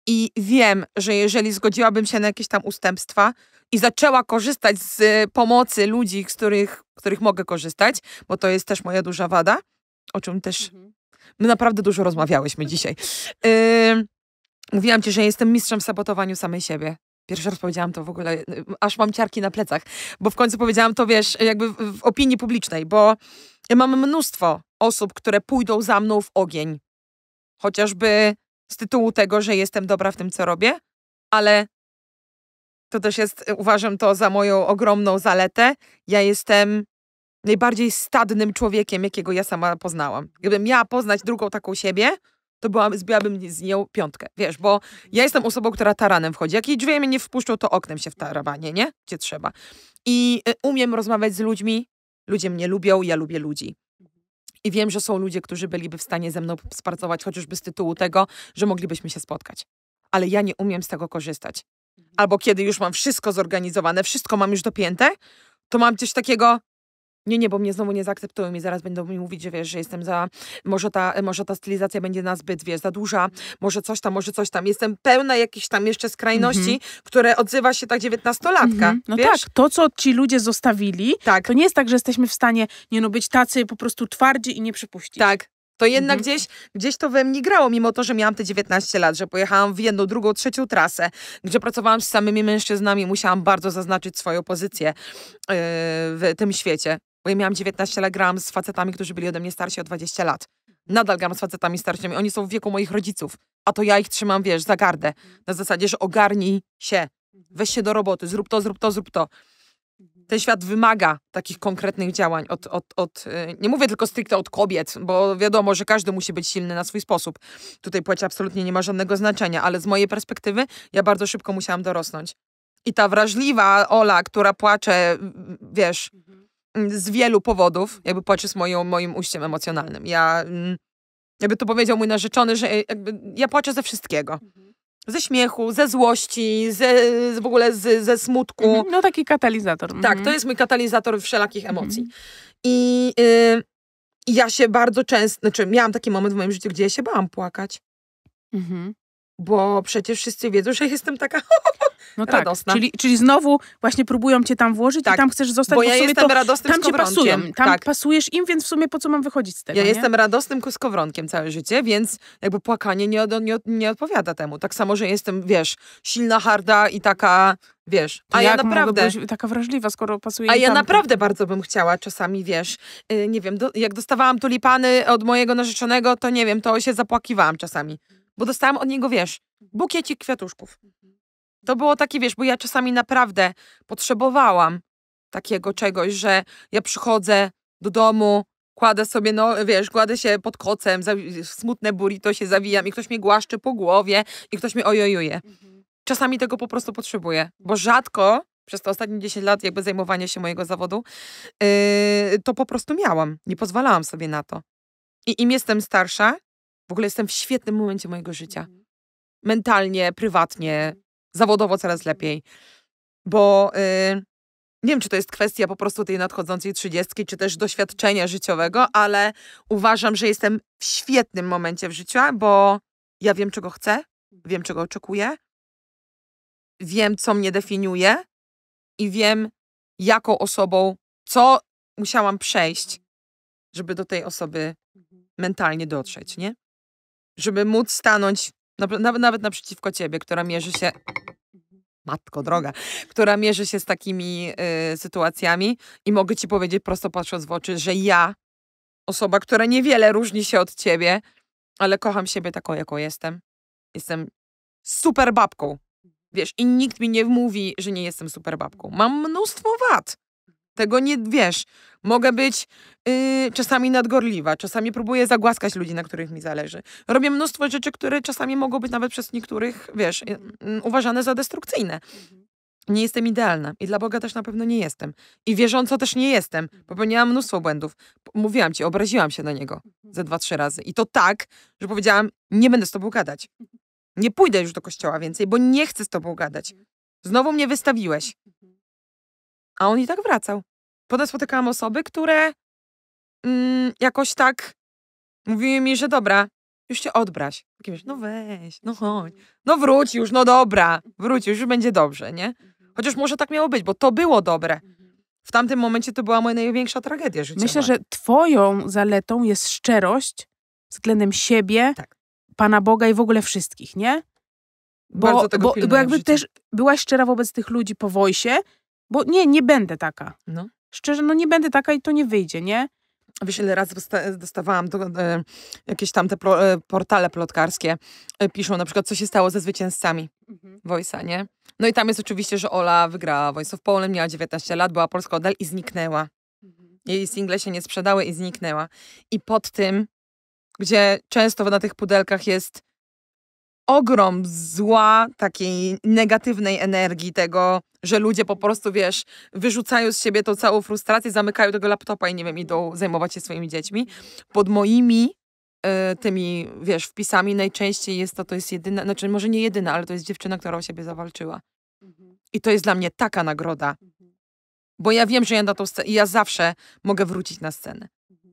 I wiem, że jeżeli zgodziłabym się na jakieś tam ustępstwa i zaczęła korzystać z y, pomocy ludzi, z których, których mogę korzystać, bo to jest też moja duża wada, o czym też mhm. my naprawdę dużo rozmawiałyśmy dzisiaj. Y, mówiłam ci, że jestem mistrzem w sabotowaniu samej siebie. Pierwszy raz powiedziałam to w ogóle, y, aż mam ciarki na plecach, bo w końcu powiedziałam to, wiesz, jakby w, w opinii publicznej, bo mam mnóstwo osób, które pójdą za mną w ogień. Chociażby z tytułu tego, że jestem dobra w tym, co robię, ale to też jest, y, uważam to za moją ogromną zaletę. Ja jestem najbardziej stadnym człowiekiem, jakiego ja sama poznałam. Gdybym miała poznać drugą taką siebie, to byłam, zbiłabym z nią piątkę, wiesz, bo ja jestem osobą, która taranem wchodzi. Jak jej drzwi mnie nie wpuszczą, to oknem się w tarawanie, nie? Gdzie trzeba. I y, umiem rozmawiać z ludźmi, ludzie mnie lubią, ja lubię ludzi. I wiem, że są ludzie, którzy byliby w stanie ze mną współpracować, chociażby z tytułu tego, że moglibyśmy się spotkać. Ale ja nie umiem z tego korzystać. Mhm. Albo kiedy już mam wszystko zorganizowane, wszystko mam już dopięte, to mam coś takiego, nie, nie, bo mnie znowu nie zaakceptują i zaraz będą mi mówić, że wiesz, że jestem za, może ta, może ta stylizacja będzie na zbyt, wiesz, za duża, może coś tam, może coś tam. Jestem pełna jakichś tam jeszcze skrajności, mm -hmm. które odzywa się tak dziewiętnastolatka, mm -hmm. No wiesz? tak, to co ci ludzie zostawili, tak. to nie jest tak, że jesteśmy w stanie, nie no, być tacy po prostu twardzi i nie przypuścić. Tak, to jednak mhm. gdzieś, gdzieś to we mnie grało, mimo to, że miałam te 19 lat, że pojechałam w jedną, drugą, trzecią trasę, gdzie pracowałam z samymi mężczyznami, musiałam bardzo zaznaczyć swoją pozycję yy, w tym świecie bo ja miałam 19 lat, gram z facetami, którzy byli ode mnie starsi o 20 lat. Nadal gram z facetami starszymi. Oni są w wieku moich rodziców, a to ja ich trzymam, wiesz, za gardę. Na zasadzie, że ogarnij się, weź się do roboty, zrób to, zrób to, zrób to. Ten świat wymaga takich konkretnych działań od, od, od y, nie mówię tylko stricte od kobiet, bo wiadomo, że każdy musi być silny na swój sposób. Tutaj płeć absolutnie nie ma żadnego znaczenia, ale z mojej perspektywy ja bardzo szybko musiałam dorosnąć. I ta wrażliwa Ola, która płacze, wiesz, mhm Mm, z wielu powodów jakby płaczesz moją, moim uściem emocjonalnym. Ja, mm, jakby to powiedział mój narzeczony, że e, ja płaczę ze wszystkiego. Mhm. Ze śmiechu, ze złości, ze, w ogóle z, ze smutku. Mhm. No taki katalizator. Tak, mhm. to jest mój katalizator wszelakich emocji. I y, ja się bardzo często, znaczy miałam taki moment w moim życiu, gdzie ja się bałam płakać. Mhm bo przecież wszyscy wiedzą, że jestem taka no tak, radosna. Czyli, czyli znowu właśnie próbują cię tam włożyć tak. i tam chcesz zostać, bo, ja bo jestem to, radosnym tam cię tam tak. pasujesz im, więc w sumie po co mam wychodzić z tego, Ja nie? jestem radosnym skowronkiem całe życie, więc jakby płakanie nie, od, nie, nie odpowiada temu. Tak samo, że jestem, wiesz, silna, harda i taka Wiesz, to a ja naprawdę. taka wrażliwa, skoro pasuje. A ja naprawdę bardzo bym chciała czasami, wiesz, yy, nie wiem, do, jak dostawałam tulipany od mojego narzeczonego, to nie wiem, to się zapłakiwałam czasami bo dostałam od niego, wiesz, mhm. bukiecik kwiatuszków. Mhm. To było takie, wiesz, bo ja czasami naprawdę potrzebowałam takiego czegoś, że ja przychodzę do domu, kładę sobie, no wiesz, kładę się pod kocem, smutne burrito się zawijam i ktoś mnie głaszczy po głowie i ktoś mnie ojojuje. Mhm. Czasami tego po prostu potrzebuję, bo rzadko przez te ostatnie 10 lat jakby zajmowania się mojego zawodu, yy, to po prostu miałam. Nie pozwalałam sobie na to. I im jestem starsza, w ogóle jestem w świetnym momencie mojego życia. Mentalnie, prywatnie, zawodowo coraz lepiej. Bo yy, nie wiem, czy to jest kwestia po prostu tej nadchodzącej trzydziestki, czy też doświadczenia życiowego, ale uważam, że jestem w świetnym momencie w życiu, bo ja wiem, czego chcę, wiem, czego oczekuję, wiem, co mnie definiuje i wiem, jaką osobą, co musiałam przejść, żeby do tej osoby mentalnie dotrzeć, nie? żeby móc stanąć na, na, nawet naprzeciwko ciebie, która mierzy się mhm. matko droga, która mierzy się z takimi y, sytuacjami i mogę ci powiedzieć prosto patrząc w oczy, że ja, osoba, która niewiele różni się od ciebie, ale kocham siebie taką, jaką jestem. Jestem super babką. Mhm. Wiesz, i nikt mi nie mówi, że nie jestem super babką. Mam mnóstwo wad. Tego nie wiesz. Mogę być yy, czasami nadgorliwa, czasami próbuję zagłaskać ludzi, na których mi zależy. Robię mnóstwo rzeczy, które czasami mogą być nawet przez niektórych, wiesz, yy, yy, uważane za destrukcyjne. Nie jestem idealna i dla Boga też na pewno nie jestem. I wierząco też nie jestem. Popełniałam mnóstwo błędów. Mówiłam ci, obraziłam się na niego ze dwa, trzy razy. I to tak, że powiedziałam, nie będę z tobą gadać. Nie pójdę już do kościoła więcej, bo nie chcę z tobą gadać. Znowu mnie wystawiłeś. A on i tak wracał. Potem spotykałam osoby, które mm, jakoś tak mówiły mi, że dobra, już cię odbraś. Takie wiesz, no weź, no chodź, mhm. no wróć już, no dobra, wróć już, już będzie dobrze, nie? Mhm. Chociaż może tak miało być, bo to było dobre. Mhm. W tamtym momencie to była moja największa tragedia życiowa. Myślę, że twoją zaletą jest szczerość względem siebie, tak. Pana Boga i w ogóle wszystkich, nie? Bo, Bardzo tego bo, bo jakby też byłaś szczera wobec tych ludzi po wojsie, bo nie, nie będę taka. No. Szczerze, no nie będę taka i to nie wyjdzie, nie? Wiesz, ile razy dostawałam do, e, jakieś tam te pro, e, portale plotkarskie, e, piszą na przykład, co się stało ze zwycięzcami mhm. nie? No i tam jest oczywiście, że Ola wygrała Voice of miała 19 lat, była polska odel i zniknęła. Mhm. Jej single się nie sprzedały i zniknęła. I pod tym, gdzie często na tych pudelkach jest ogrom zła, takiej negatywnej energii tego, że ludzie po prostu, wiesz, wyrzucają z siebie tą całą frustrację, zamykają tego laptopa i nie wiem, idą zajmować się swoimi dziećmi. Pod moimi y, tymi, wiesz, wpisami najczęściej jest to, to jest jedyna, znaczy może nie jedyna, ale to jest dziewczyna, która o siebie zawalczyła. Mhm. I to jest dla mnie taka nagroda, mhm. bo ja wiem, że ja, na tą ja zawsze mogę wrócić na scenę.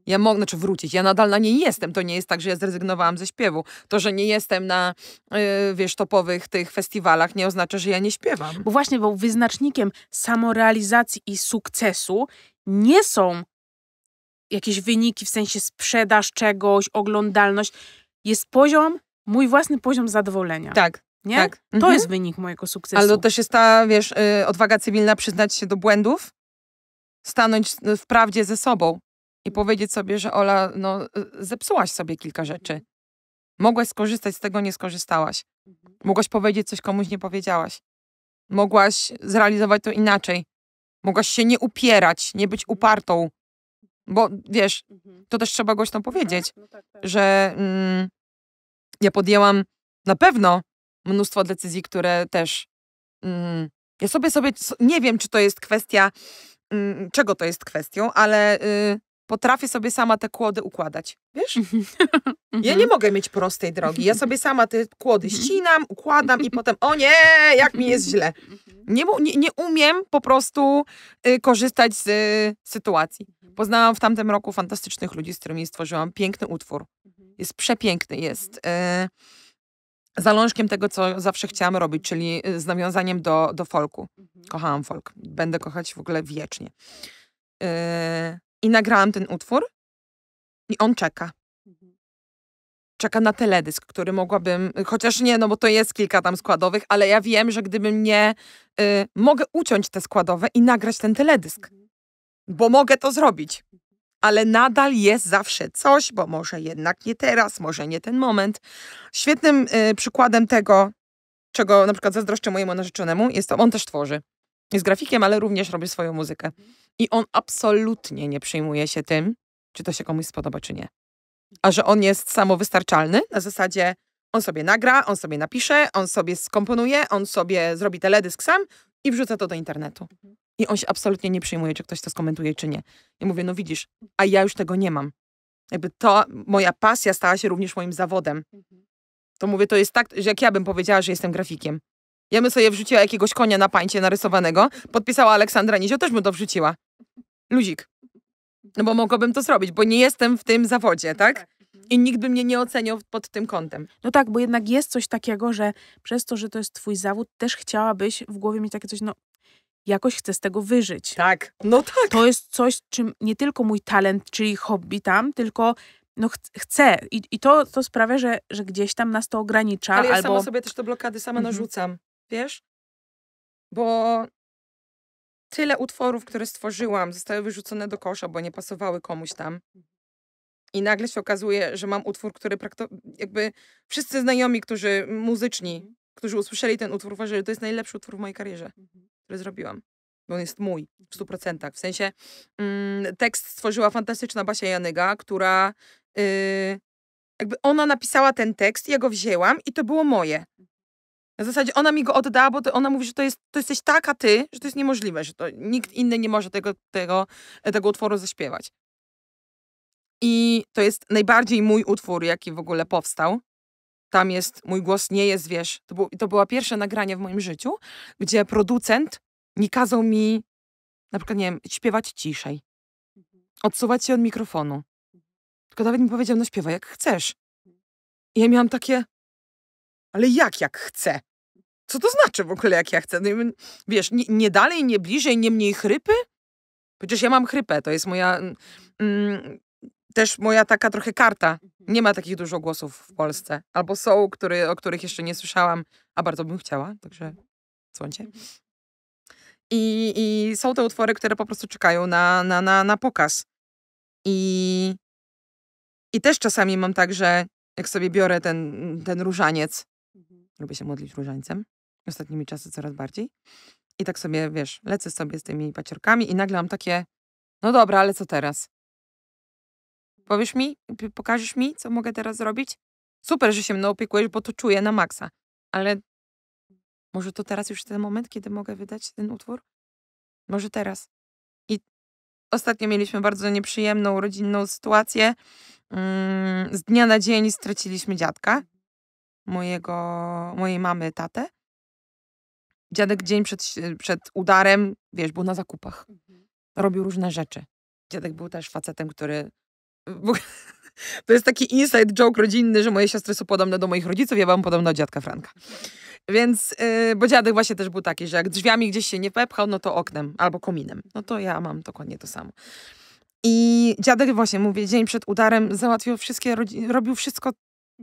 Ja mogę, znaczy wrócić, ja nadal na niej jestem. To nie jest tak, że ja zrezygnowałam ze śpiewu. To, że nie jestem na, yy, wiesz, topowych tych festiwalach nie oznacza, że ja nie śpiewam. Bo właśnie, bo wyznacznikiem samorealizacji i sukcesu nie są jakieś wyniki w sensie sprzedaż czegoś, oglądalność. Jest poziom, mój własny poziom zadowolenia. Tak, nie? Tak. To mhm. jest wynik mojego sukcesu. Ale to też jest ta, wiesz, y, odwaga cywilna przyznać się do błędów, stanąć w prawdzie ze sobą i powiedzieć sobie, że Ola, no, y, zepsułaś sobie kilka rzeczy. Mhm. Mogłaś skorzystać z tego, nie skorzystałaś. Mhm. Mogłaś powiedzieć coś komuś, nie powiedziałaś. Mogłaś zrealizować to inaczej. Mogłaś się nie upierać, nie być mhm. upartą. Bo wiesz, to też trzeba głośno no tak, powiedzieć, no tak, tak. że mm, ja podjęłam na pewno mnóstwo decyzji, które też. Mm, ja sobie sobie nie wiem, czy to jest kwestia, mm, czego to jest kwestią, ale y, potrafię sobie sama te kłody układać. Wiesz? Ja nie mhm. mogę mieć prostej drogi. Ja sobie sama te kłody mhm. ścinam, układam i potem, o nie, jak mi jest źle. Mhm. Nie, nie, nie umiem po prostu y, korzystać z y, sytuacji. Poznałam w tamtym roku fantastycznych ludzi, z którymi stworzyłam piękny utwór. Jest przepiękny, jest. Y, zalążkiem tego, co zawsze chciałam robić, czyli y, z nawiązaniem do, do folku. Kochałam folk. Będę kochać w ogóle wiecznie. Yy, i nagrałam ten utwór i on czeka. Mhm. Czeka na teledysk, który mogłabym, y, chociaż nie, no bo to jest kilka tam składowych, ale ja wiem, że gdybym nie, y, mogę uciąć te składowe i nagrać ten teledysk, mhm. bo mogę to zrobić. Mhm. Ale nadal jest zawsze coś, bo może jednak nie teraz, może nie ten moment. Świetnym y, przykładem tego, czego na przykład zazdroszczę mojemu narzeczonemu, jest to, on też tworzy jest grafikiem, ale również robi swoją muzykę. I on absolutnie nie przyjmuje się tym, czy to się komuś spodoba, czy nie. A że on jest samowystarczalny na zasadzie on sobie nagra, on sobie napisze, on sobie skomponuje, on sobie zrobi teledysk sam i wrzuca to do internetu. Mhm. I on się absolutnie nie przyjmuje, czy ktoś to skomentuje, czy nie. i mówię, no widzisz, a ja już tego nie mam. Jakby to, moja pasja stała się również moim zawodem. Mhm. To mówię, to jest tak, że jak ja bym powiedziała, że jestem grafikiem, ja bym sobie wrzuciła jakiegoś konia na pańcie narysowanego, podpisała Aleksandra Nizio, też bym to wrzuciła. Luzik. No bo mogłabym to zrobić, bo nie jestem w tym zawodzie, no tak? tak mhm. I nikt by mnie nie oceniał pod tym kątem. No tak, bo jednak jest coś takiego, że przez to, że to jest twój zawód, też chciałabyś w głowie mieć takie coś, no jakoś chcę z tego wyżyć. Tak, no tak. To jest coś, czym nie tylko mój talent, czyli hobby tam, tylko no ch chcę. I, i to, to sprawia, że, że gdzieś tam nas to ogranicza. Ale ja albo... sama sobie też te blokady sama mhm. narzucam wiesz? Bo tyle utworów, które stworzyłam, zostały wyrzucone do kosza, bo nie pasowały komuś tam. I nagle się okazuje, że mam utwór, który praktycznie jakby wszyscy znajomi, którzy muzyczni, mhm. którzy usłyszeli ten utwór, uważali, że to jest najlepszy utwór w mojej karierze, mhm. który zrobiłam. Bo on jest mój w 100%. Mhm. W sensie mm, tekst stworzyła fantastyczna Basia Janyga, która yy, jakby ona napisała ten tekst, ja go wzięłam i to było moje. W zasadzie ona mi go oddała, bo to, ona mówi, że to, jest, to jesteś taka ty, że to jest niemożliwe, że to nikt inny nie może tego, tego, e, tego utworu zaśpiewać. I to jest najbardziej mój utwór, jaki w ogóle powstał. Tam jest, mój głos nie jest, wiesz, to, był, to było pierwsze nagranie w moim życiu, gdzie producent nie kazał mi, na przykład, nie wiem, śpiewać ciszej, mhm. odsuwać się od mikrofonu. Mhm. Tylko nawet mi powiedział, no śpiewaj jak chcesz. I ja miałam takie, ale jak, jak chcę? Co to znaczy w ogóle, jak ja chcę? No wiesz, nie, nie dalej, nie bliżej, nie mniej chrypy? Przecież ja mam chrypę, to jest moja... Mm, mm też moja taka trochę karta. Mhm. Nie ma takich dużo głosów w Polsce. Albo są, który, o których jeszcze nie słyszałam, a bardzo bym chciała, także dzwoncie. Mhm. I, I są te utwory, które po prostu czekają na, na, na, na pokaz. I, I też czasami mam tak, że jak sobie biorę ten, ten różaniec, mhm. lubię się modlić różańcem, ostatnimi czasy coraz bardziej. I tak sobie, wiesz, lecę sobie z tymi paciorkami i nagle mam takie, no dobra, ale co teraz? Powiesz mi, pokażesz mi, co mogę teraz zrobić? Super, że się mną opiekujesz, bo to czuję na maksa. Ale może to teraz już ten moment, kiedy mogę wydać ten utwór? Może teraz. I ostatnio mieliśmy bardzo nieprzyjemną, rodzinną sytuację. Mm, z dnia na dzień straciliśmy dziadka, mojego, mojej mamy, tatę. Dziadek dzień przed, przed udarem, wiesz, był na zakupach. Mhm. Robił różne rzeczy. Dziadek był też facetem, który... To jest taki inside joke rodzinny, że moje siostry są podobne do moich rodziców, ja mam podobne do dziadka Franka. Więc, yy, bo dziadek właśnie też był taki, że jak drzwiami gdzieś się nie pepchał, no to oknem albo kominem. No to ja mam dokładnie to samo. I dziadek właśnie, mówię, dzień przed udarem załatwił wszystkie, robił wszystko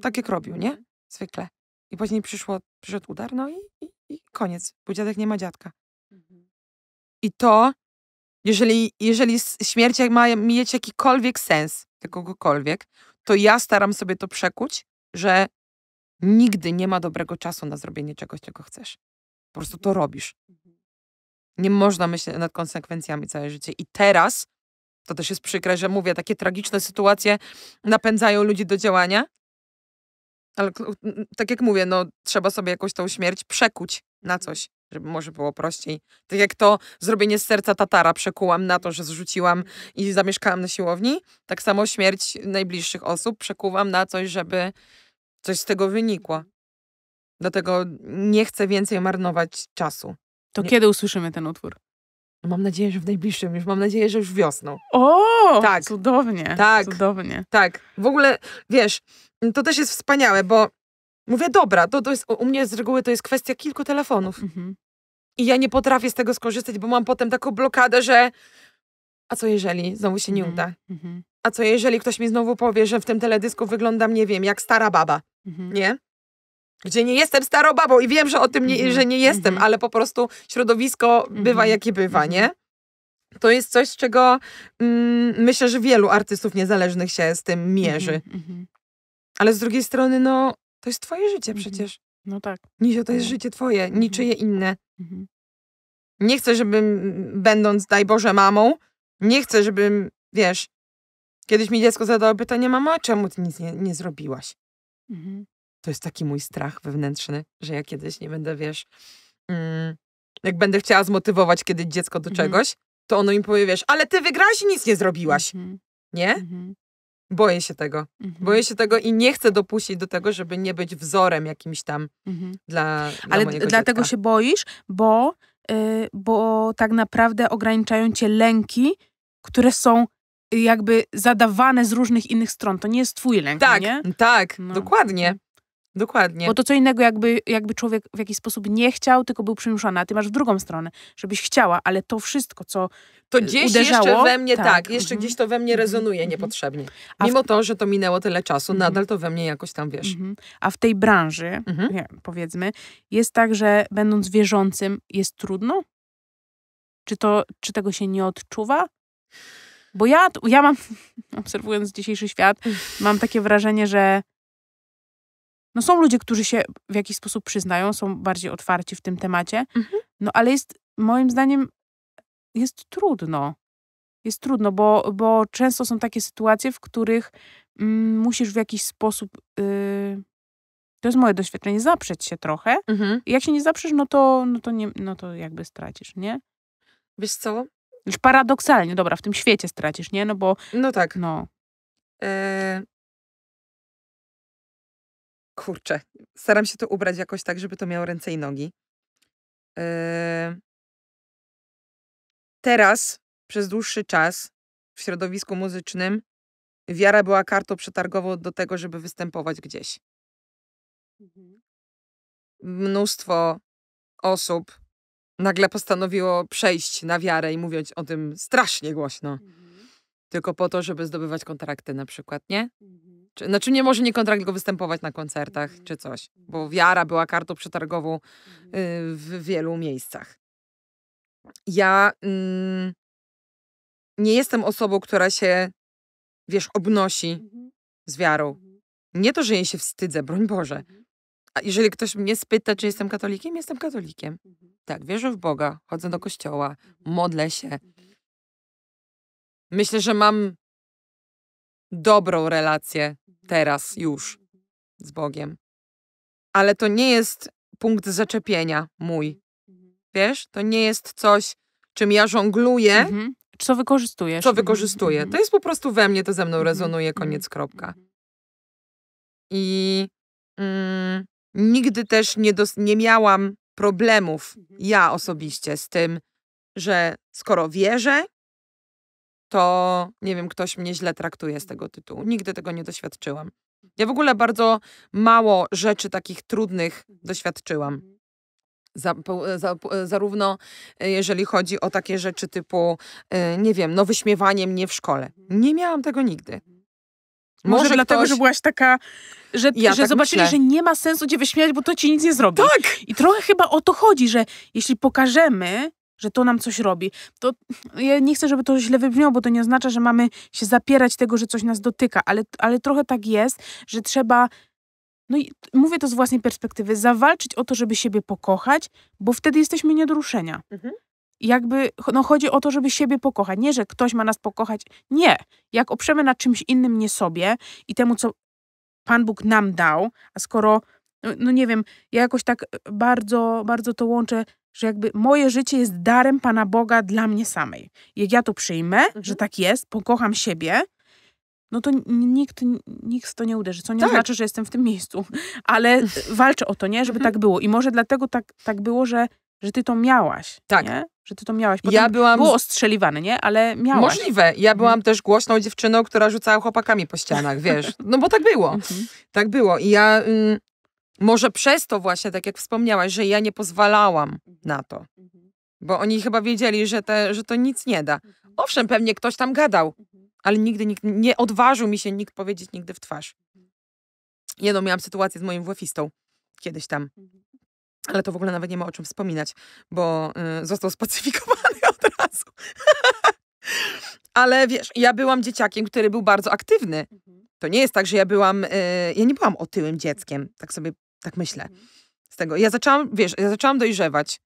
tak, jak robił, nie? Mhm. Zwykle. I później przyszło, przyszedł udar, no i, i i koniec, bo dziadek nie ma dziadka. Mhm. I to, jeżeli, jeżeli śmierć ma mieć jakikolwiek sens dla kogokolwiek, to ja staram sobie to przekuć, że nigdy nie ma dobrego czasu na zrobienie czegoś, czego chcesz. Po prostu to mhm. robisz. Mhm. Nie można myśleć nad konsekwencjami całe życie. I teraz, to też jest przykre, że mówię, takie tragiczne sytuacje napędzają ludzi do działania, ale tak jak mówię, no trzeba sobie jakoś tą śmierć przekuć na coś, żeby może było prościej. Tak jak to zrobienie z serca Tatara przekułam na to, że zrzuciłam i zamieszkałam na siłowni, tak samo śmierć najbliższych osób przekuwam na coś, żeby coś z tego wynikło. Dlatego nie chcę więcej marnować czasu. To nie. kiedy usłyszymy ten utwór? Mam nadzieję, że w najbliższym już, mam nadzieję, że już wiosną. O, tak. cudownie. Tak. Cudownie. Tak. W ogóle, wiesz, to też jest wspaniałe, bo mówię, dobra, to, to jest, u mnie z reguły to jest kwestia kilku telefonów. Mhm. I ja nie potrafię z tego skorzystać, bo mam potem taką blokadę, że a co jeżeli znowu się nie mhm. uda? Mhm. A co jeżeli ktoś mi znowu powie, że w tym teledysku wyglądam, nie wiem, jak stara baba, mhm. nie? gdzie nie jestem starobabą i wiem, że o tym nie, mhm, że nie mhm, jestem, mhm. ale po prostu środowisko bywa jakie bywa, nie? To jest coś, z czego mm, myślę, że wielu artystów niezależnych się z tym mierzy. Ale z drugiej strony, no, to jest twoje życie przecież. No tak. Nizio, to jest no. życie twoje, niczyje inne. Nie chcę, żebym, będąc, daj Boże, mamą, nie chcę, żebym, wiesz, kiedyś mi dziecko zadało pytanie, mama, czemu ty nic nie, nie zrobiłaś? Mhm. To jest taki mój strach wewnętrzny, że ja kiedyś nie będę, wiesz, mm, jak będę chciała zmotywować kiedy dziecko do mhm. czegoś, to ono mi powie, wiesz, ale ty wygrałaś i nic nie zrobiłaś. Mhm. Nie? Mhm. Boję się tego. Mhm. Boję się tego i nie chcę dopuścić do tego, żeby nie być wzorem jakimś tam mhm. dla, dla Ale dlatego się boisz, bo, yy, bo tak naprawdę ograniczają cię lęki, które są y, jakby zadawane z różnych innych stron. To nie jest twój lęk, no tak, nie? Tak, no. dokładnie. Dokładnie. Bo to co innego, jakby, jakby człowiek w jakiś sposób nie chciał, tylko był przymuszony, a ty masz w drugą stronę, żebyś chciała, ale to wszystko, co To y, gdzieś uderzało, jeszcze we mnie, tak, tak jeszcze mm -hmm. gdzieś to we mnie mhm, rezonuje mm -hmm. niepotrzebnie. A Mimo w... to, że to minęło tyle czasu, mm -hmm. nadal to we mnie jakoś tam, wiesz. Mhm. A w tej branży, mhm. nie, powiedzmy, jest tak, że będąc wierzącym jest trudno? Czy, to, czy tego się nie odczuwa? Bo ja, ja mam, obserwując dzisiejszy świat, mam takie wrażenie, że no są ludzie, którzy się w jakiś sposób przyznają, są bardziej otwarci w tym temacie, mhm. no ale jest moim zdaniem jest trudno. Jest trudno, bo, bo często są takie sytuacje, w których mm, musisz w jakiś sposób, yy, to jest moje doświadczenie, zaprzeć się trochę. Mhm. Jak się nie zaprzesz, no to, no, to nie, no to jakby stracisz, nie? Wiesz co? Już paradoksalnie, dobra, w tym świecie stracisz, nie? No bo... No tak. No. E, kurczę, staram się to ubrać jakoś tak, żeby to miało ręce i nogi. Teraz, przez dłuższy czas, w środowisku muzycznym, wiara była kartą przetargową do tego, żeby występować gdzieś. Mhm. Mnóstwo osób nagle postanowiło przejść na wiarę i mówić o tym strasznie głośno. Mhm. Tylko po to, żeby zdobywać kontrakty na przykład, nie? Mhm. Czy, znaczy nie może nie kontrakt, tylko występować na koncertach czy mhm. coś, bo wiara była kartą przetargową mhm. y, w wielu miejscach. Ja mm, nie jestem osobą, która się, wiesz, obnosi mhm. z wiarą. Nie to, że jej się wstydzę, broń Boże. A jeżeli ktoś mnie spyta, czy jestem katolikiem, jestem katolikiem. Tak, wierzę w Boga, chodzę do kościoła, modlę się. Myślę, że mam dobrą relację teraz już z Bogiem. Ale to nie jest punkt zaczepienia mój. Wiesz, to nie jest coś, czym ja żongluję. Mhm. Co wykorzystujesz? Co wykorzystuję. Mhm. To jest po prostu we mnie, to ze mną mhm. rezonuje, mhm. koniec, kropka. I mm, nigdy też nie, dos- nie miałam problemów ja osobiście z tym, że skoro wierzę, to nie wiem, ktoś mnie źle traktuje z tego tytułu. Nigdy tego nie doświadczyłam. Ja w ogóle bardzo mało rzeczy takich trudnych mhm. doświadczyłam. Mhm. Za, e, za, e, zarówno e, jeżeli chodzi o takie rzeczy typu, nie wiem, no wyśmiewanie mnie w szkole. Mhm. Nie miałam tego nigdy. Może, Może dlatego, ktoś... że byłaś taka, że, ja że tak zobaczyli, myślę. że nie ma sensu cię wyśmiać, bo to ci nic nie zrobi. Tak! I trochę chyba o to chodzi, że jeśli pokażemy, że to nam coś robi. To ja nie chcę, żeby to źle wybrzmiało, bo to nie oznacza, że mamy się zapierać tego, że coś nas dotyka, ale, ale trochę tak jest, że trzeba. No i mówię to z własnej perspektywy, zawalczyć o to, żeby siebie pokochać, bo wtedy jesteśmy nie do ruszenia. Mhm jakby no, chodzi o to, żeby siebie pokochać. Nie, że ktoś ma nas pokochać. Nie. Jak oprzemy na czymś innym, nie sobie i temu, co Pan Bóg nam dał, a skoro, no, no nie wiem, ja jakoś tak bardzo, bardzo to łączę że jakby moje życie jest darem Pana Boga dla mnie samej. Jak ja to przyjmę, mhm. że tak jest, pokocham siebie, no to nikt, nikt to nie uderzy, co nie tak. znaczy, że jestem w tym miejscu, ale walczę o to, nie, żeby mhm. tak było. I może dlatego tak, tak było, że, że ty to miałaś. Tak. Nie? Że ty to miałaś. Potem ja byłam... Było ostrzeliwane, nie? Ale miałaś. Możliwe. Ja mhm. byłam mhm. też głośną dziewczyną, która rzucała chłopakami po ścianach, wiesz. No bo tak było. Mhm. Tak było. I ja... Mm, może przez to właśnie, tak jak wspomniałaś, że ja nie pozwalałam mhm. na to. Mhm. Bo oni chyba wiedzieli, że, te, że to nic nie da. Mhm. Owszem, pewnie ktoś tam gadał, ale nigdy nikt, nie odważył mi się nikt powiedzieć nigdy w twarz. Jedną miałam sytuację z moim włefistą kiedyś tam. Ale to w ogóle nawet nie ma o czym wspominać, bo y, został spacyfikowany od razu. ale wiesz, ja byłam dzieciakiem, który był bardzo aktywny. To nie jest tak, że ja byłam, y, ja nie byłam otyłym dzieckiem, tak sobie tak myślę. Mhm. Z tego. Ja zaczęłam, wiesz, ja zaczęłam dojrzewać.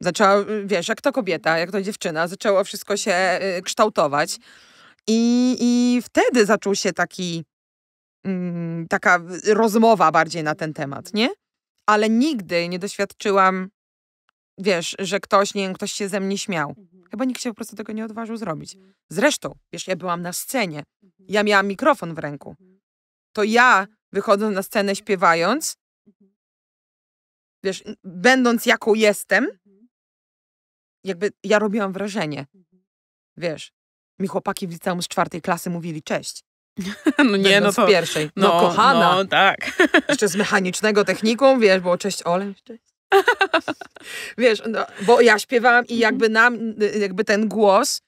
Zaczęła, y, wiesz, jak to kobieta, jak to dziewczyna, zaczęło wszystko się y, kształtować. Mhm. I, I wtedy zaczął się taki, mm, taka rozmowa bardziej na ten temat, mhm. nie? Ale nigdy nie doświadczyłam, wiesz, że ktoś, nie wiem, ktoś się ze mnie śmiał. Chyba nikt się po prostu tego nie odważył zrobić. Zresztą, wiesz, ja byłam na scenie. Ja miałam mikrofon w ręku. To ja, wychodząc na scenę śpiewając, wiesz, będąc jaką jestem, mhm. jakby ja robiłam wrażenie. Mhm. Wiesz, mi chłopaki w liceum z czwartej klasy mówili cześć. No nie, no to... Z pierwszej. No, no, no kochana. No, tak. Jeszcze z mechanicznego techniką, wiesz, było cześć Ole, cześć. Wiesz, no, bo ja śpiewałam i mhm. jakby nam, y, jakby ten głos,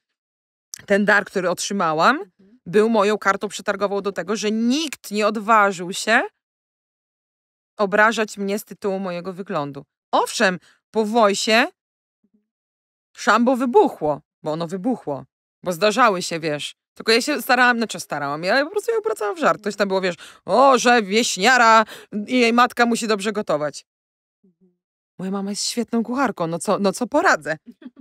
ten dar, który otrzymałam, był moją kartą przetargową do tego, że nikt nie odważył się obrażać mnie z tytułu mojego wyglądu. Owszem, po wojsie szambo wybuchło, bo ono wybuchło, bo zdarzały się, wiesz, tylko ja się starałam, znaczy starałam, ja po prostu ją obracałam w żart. Ktoś tam było, wiesz, o, że wieśniara i jej matka musi dobrze gotować. Moja mama jest świetną kucharką, no co, no co poradzę.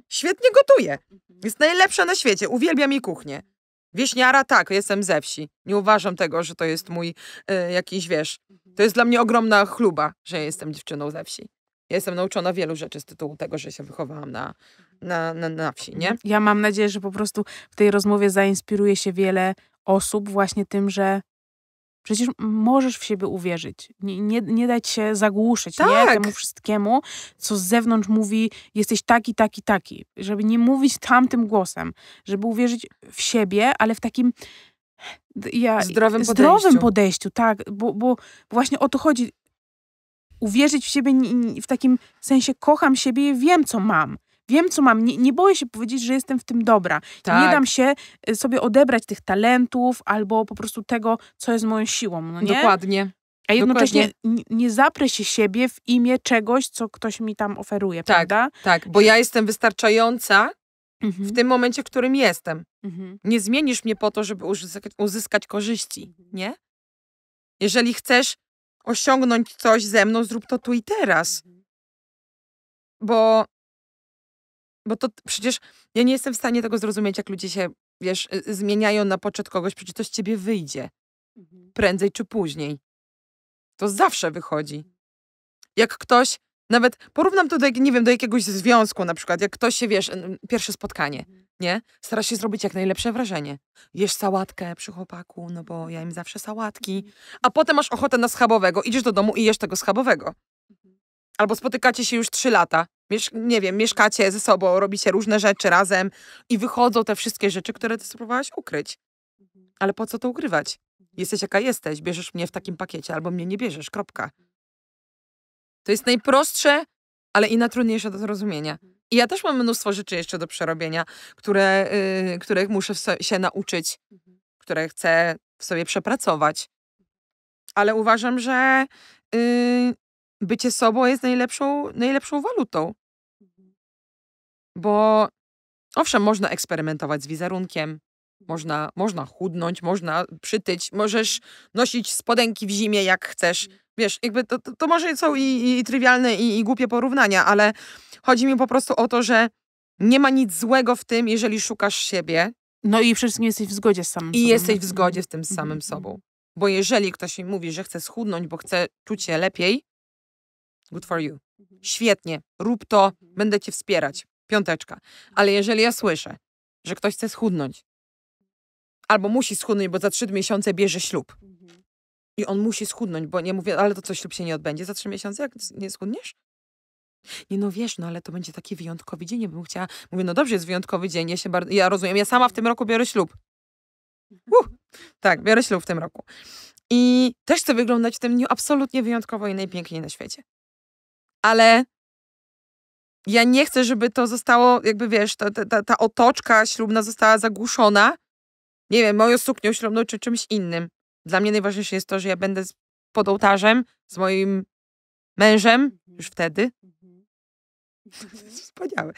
Świetnie gotuje. Jest najlepsza na świecie, Uwielbiam jej kuchnię. Wieśniara, tak, jestem ze wsi. Nie uważam tego, że to jest mój y, jakiś, wiesz, to mhm. jest dla mnie ogromna chluba, że jestem dziewczyną ze wsi. jestem nauczona wielu rzeczy z tytułu tego, że się wychowałam na, mhm. na, na, na wsi, nie? Mhm. Ja mam nadzieję, że po prostu w tej rozmowie zainspiruje się wiele osób właśnie tym, że Przecież możesz w siebie uwierzyć. Nie, nie, nie dać się zagłuszyć tak. nie, temu wszystkiemu, co z zewnątrz mówi, jesteś taki, taki, taki. Żeby nie mówić tamtym głosem. Żeby uwierzyć w siebie, ale w takim ja, zdrowym, podejściu. zdrowym podejściu. Tak, bo, bo właśnie o to chodzi. Uwierzyć w siebie w takim sensie kocham siebie i wiem, co mam wiem, co mam, nie, nie boję się powiedzieć, że jestem w tym dobra. Tak. Nie dam się y, sobie odebrać tych talentów albo po prostu tego, co jest moją siłą. No nie? Dokładnie. A jednocześnie Dokładnie. nie zaprę się siebie w imię czegoś, co ktoś mi tam oferuje, tak, prawda? Tak, bo ja jestem wystarczająca mhm. w tym momencie, w którym jestem. Mhm. Nie zmienisz mnie po to, żeby uzyskać, uzyskać korzyści, mhm. nie? Jeżeli chcesz osiągnąć coś ze mną, zrób to tu i teraz. Mhm. Bo bo to przecież ja nie jestem w stanie tego zrozumieć, jak ludzie się, wiesz, y, y, zmieniają na poczet kogoś, przecież to z ciebie wyjdzie. Mhm. Prędzej czy później. To zawsze wychodzi. Mhm. Jak ktoś, nawet porównam to do, nie wiem, do jakiegoś związku na przykład, jak ktoś się, wiesz, pierwsze spotkanie, mhm. nie? Stara się zrobić jak najlepsze wrażenie. Jesz sałatkę przy chłopaku, no bo ja im zawsze sałatki. A potem masz ochotę na schabowego, idziesz do domu i jesz tego schabowego. Albo spotykacie się już trzy lata nie wiem, mieszkacie ze sobą, robicie różne rzeczy razem i wychodzą te wszystkie rzeczy, które ty spróbowałaś ukryć. Mhm. Ale po co to ukrywać? Mhm. Jesteś jaka jesteś, bierzesz mnie w takim pakiecie albo mnie nie bierzesz, kropka. Mhm. To jest najprostsze, ale i najtrudniejsze do zrozumienia. I ja też mam mnóstwo rzeczy jeszcze do przerobienia, które, yy, których muszę so się nauczyć, które chcę w sobie przepracować. Ale uważam, że y, bycie sobą jest najlepszą, najlepszą walutą. Mhm. Bo owszem, można eksperymentować z wizerunkiem, mhm. można, można chudnąć, można przytyć, możesz nosić spodenki w zimie jak chcesz. Mhm. Wiesz, jakby to, to, to może są i, i, i trywialne, i, i głupie porównania, ale chodzi mi po prostu o to, że nie ma nic złego w tym, jeżeli szukasz siebie. No i przede wszystkim jesteś w zgodzie z samym I sobą. jesteś no w zgodzie z tym samym sobą. Bo jeżeli ktoś mi mówi, że chce schudnąć, bo chce czuć się lepiej, Good for you. Mhm. Świetnie, rób to, mhm. będę cię wspierać. Piąteczka. Mhm. Ale jeżeli ja słyszę, że ktoś chce schudnąć, albo musi schudnąć, bo za trzy miesiące bierze ślub. I on musi schudnąć, bo nie mówię, ale to coś ślub się nie odbędzie za trzy miesiące, jak nie schudniesz? Nie no wiesz, no ale to będzie taki wyjątkowy dzień, ja bym chciała... Mówię, no dobrze, jest wyjątkowy dzień, ja się bardzo... Ja rozumiem, ja sama w tym roku biorę ślub. Uh, tak, biorę ślub w tym roku. I też chcę wyglądać w tym dniu absolutnie wyjątkowo i najpiękniej na świecie ale ja nie chcę, żeby to zostało, jakby wiesz, ta, ta, ta otoczka ślubna została zagłuszona, nie wiem, moją suknią ślubną czy czymś innym. Dla mnie najważniejsze jest to, że ja będę z, pod ołtarzem z moim mężem, mhm. już wtedy. Mhm. wspaniałe.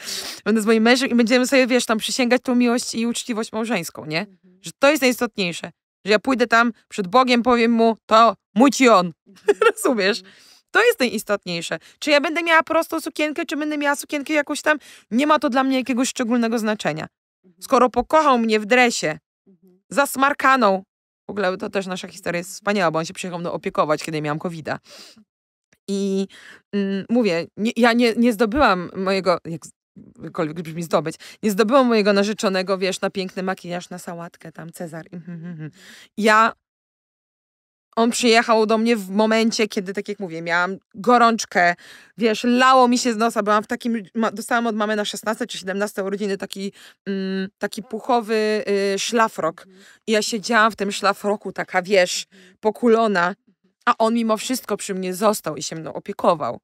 Będę z moim mężem i będziemy sobie, wiesz, tam przysięgać tą miłość i uczciwość małżeńską, nie? Mhm. Że to jest najistotniejsze. Że ja pójdę tam przed Bogiem, powiem mu, to mój ci on. Rozumiesz? To jest najistotniejsze. Czy ja będę miała prostą sukienkę, czy będę miała sukienkę jakąś tam, nie ma to dla mnie jakiegoś szczególnego znaczenia. Mhm. Skoro pokochał mnie w dresie, mhm. zasmarkaną, w ogóle to też nasza historia jest wspaniała, bo on się przyjechał mną opiekować, kiedy miałam covid -a. I mm, mówię, nie, ja nie, nie zdobyłam mojego, jakkolwiek brzmi zdobyć, nie zdobyłam mojego narzeczonego, wiesz, na piękny makijaż, na sałatkę, tam Cezar. Mhm, ja on przyjechał do mnie w momencie, kiedy, tak jak mówię, miałam gorączkę, wiesz, lało mi się z nosa, byłam w takim, dostałam od mamy na 16 czy 17 urodziny taki, mm, taki puchowy y, szlafrok. I ja siedziałam w tym szlafroku, taka, wiesz, pokulona, a on mimo wszystko przy mnie został i się mną opiekował.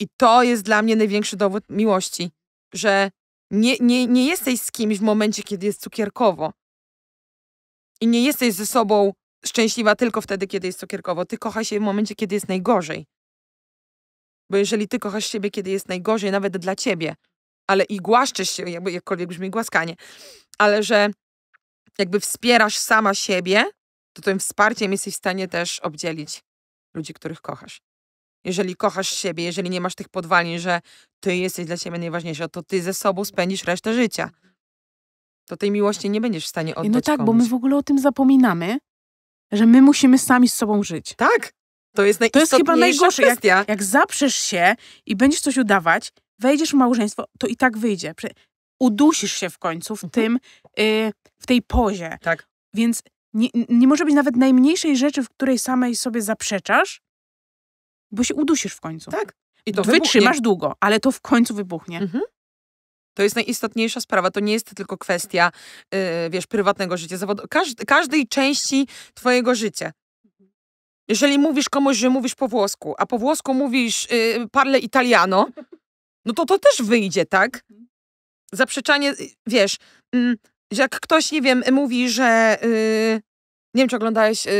I to jest dla mnie największy dowód miłości, że nie, nie, nie jesteś z kimś w momencie, kiedy jest cukierkowo. I nie jesteś ze sobą szczęśliwa tylko wtedy, kiedy jest cukierkowo. Ty kochasz się w momencie, kiedy jest najgorzej. Bo jeżeli ty kochasz siebie, kiedy jest najgorzej, nawet dla ciebie, ale i głaszczesz się, jakby jakkolwiek brzmi głaskanie, ale że jakby wspierasz sama siebie, to tym wsparciem jesteś w stanie też obdzielić ludzi, których kochasz. Jeżeli kochasz siebie, jeżeli nie masz tych podwalin, że ty jesteś dla siebie najważniejsza, to ty ze sobą spędzisz resztę życia. To tej miłości nie będziesz w stanie no oddać No tak, komuś. bo my w ogóle o tym zapominamy, że my musimy sami z sobą żyć. Tak. To jest, to jest chyba najgorsze. Kwestia. Jak, jak zaprzesz się i będziesz coś udawać, wejdziesz w małżeństwo, to i tak wyjdzie. Udusisz się w końcu w mhm. tym, y, w tej pozie. Tak. Więc nie, nie może być nawet najmniejszej rzeczy, w której samej sobie zaprzeczasz, bo się udusisz w końcu. Tak. I to wybuchnie. Wytrzymasz długo, ale to w końcu wybuchnie. Mhm. To jest najistotniejsza sprawa. To nie jest tylko kwestia, yy, wiesz, prywatnego życia, zawodu, każdej części twojego życia. Jeżeli mówisz komuś, że mówisz po włosku, a po włosku mówisz yy, parle italiano, no to to też wyjdzie, tak? Mhm. Zaprzeczanie, y, wiesz, yy, jak ktoś, nie wiem, mówi, że... Yy, nie wiem, czy oglądałeś y,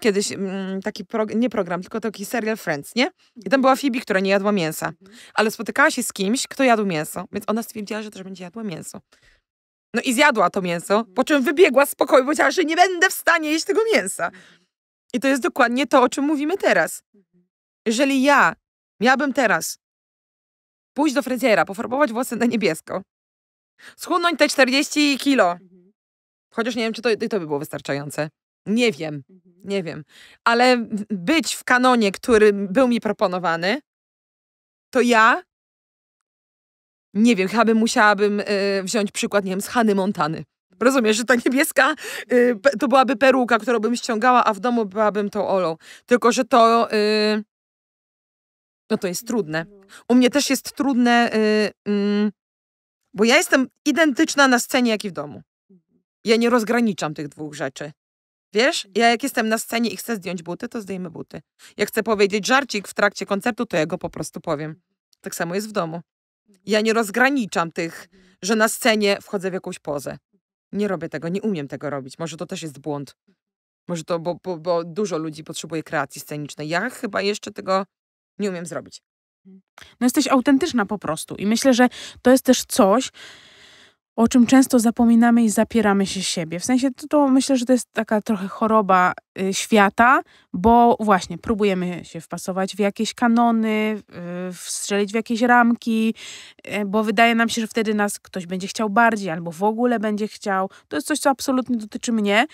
kiedyś y, taki, prog nie program, tylko taki serial Friends, nie? I tam mhm. była Phoebe, która nie jadła mięsa, mhm. ale spotykała się z kimś, kto jadł mięso, więc ona stwierdziła, że też będzie jadła mięso. No i zjadła to mięso, mhm. po czym wybiegła z pokoju, powiedziała, że nie będę w stanie jeść tego mięsa. I to jest dokładnie to, o czym mówimy teraz. Jeżeli ja miałabym teraz pójść do fryzjera, pofarbować włosy na niebiesko, schudnąć te 40 kilo, chociaż nie wiem, czy to, to by było wystarczające, nie wiem, mhm. nie wiem. Ale być w kanonie, który był mi proponowany, to ja nie wiem, chyba bym musiałabym y, wziąć przykład, nie wiem, z Hany Montany. Rozumiesz, że ta niebieska y, to byłaby peruka, którą bym ściągała, a w domu byłabym tą olą. Tylko, że to... Y, no to jest mhm, trudne. No. U mnie też jest trudne, y, mm, bo ja jestem identyczna na scenie, jak i w domu. Mhm. Ja nie rozgraniczam tych dwóch rzeczy. Wiesz, ja jak jestem na scenie i chcę zdjąć buty, to zdejmę buty. Jak chcę powiedzieć żarcik w trakcie koncertu, to ja go po prostu powiem. Tak samo jest w domu. Ja nie rozgraniczam tych, że na scenie wchodzę w jakąś pozę. Nie robię tego, nie umiem tego robić. Może to też jest błąd. Może to, bo, bo, bo dużo ludzi potrzebuje kreacji scenicznej. Ja chyba jeszcze tego nie umiem zrobić. No jesteś autentyczna po prostu i myślę, że to jest też coś, o czym często zapominamy i zapieramy się siebie. W sensie to, to myślę, że to jest taka trochę choroba y, świata, bo właśnie próbujemy się wpasować w jakieś kanony, y, wstrzelić w jakieś ramki, y, bo wydaje nam się, że wtedy nas ktoś będzie chciał bardziej albo w ogóle będzie chciał. To jest coś, co absolutnie dotyczy mnie,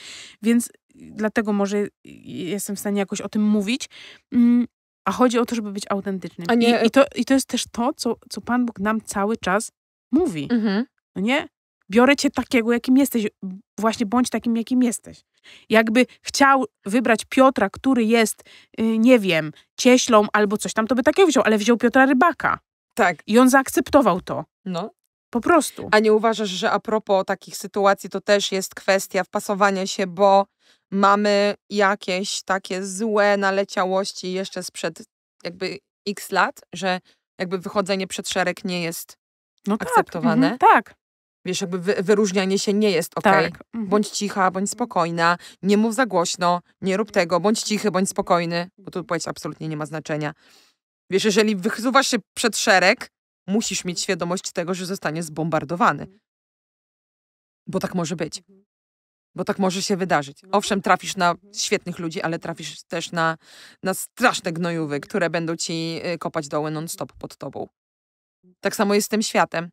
więc dlatego może jestem w stanie jakoś o tym mówić. Mm, a chodzi o to, żeby być autentycznym. Nie... I, I, to, I to jest też to, co, co Pan Bóg nam cały czas mówi. Mhm. No nie? Biorę cię takiego, jakim jesteś. Właśnie bądź takim, jakim jesteś. Jakby chciał wybrać Piotra, który jest, yy, nie wiem, cieślą albo coś tam, to by takiego wziął, ale wziął Piotra Rybaka. Tak. I on zaakceptował to. No. Po prostu. A nie uważasz, że a propos takich sytuacji to też jest kwestia wpasowania się, bo mamy jakieś takie złe naleciałości jeszcze sprzed jakby x lat, że jakby wychodzenie przed szereg nie jest no tak, mhm, akceptowane. Tak, tak. Wiesz, jakby wy wyróżnianie się nie jest ok. Tak. Mhm. Bądź cicha, bądź spokojna, nie mów za głośno, nie rób tego, bądź cichy, bądź spokojny, bo tu powiedz absolutnie nie ma znaczenia. Wiesz, jeżeli wychzuwasz się przed szereg, musisz mieć świadomość tego, że zostaniesz zbombardowany. Mhm. Bo tak może być. Mhm. Bo tak może się wydarzyć. Owszem, trafisz na świetnych ludzi, ale trafisz też na, na straszne gnojówy, które będą ci y, kopać doły non-stop pod tobą. Tak samo jest z tym światem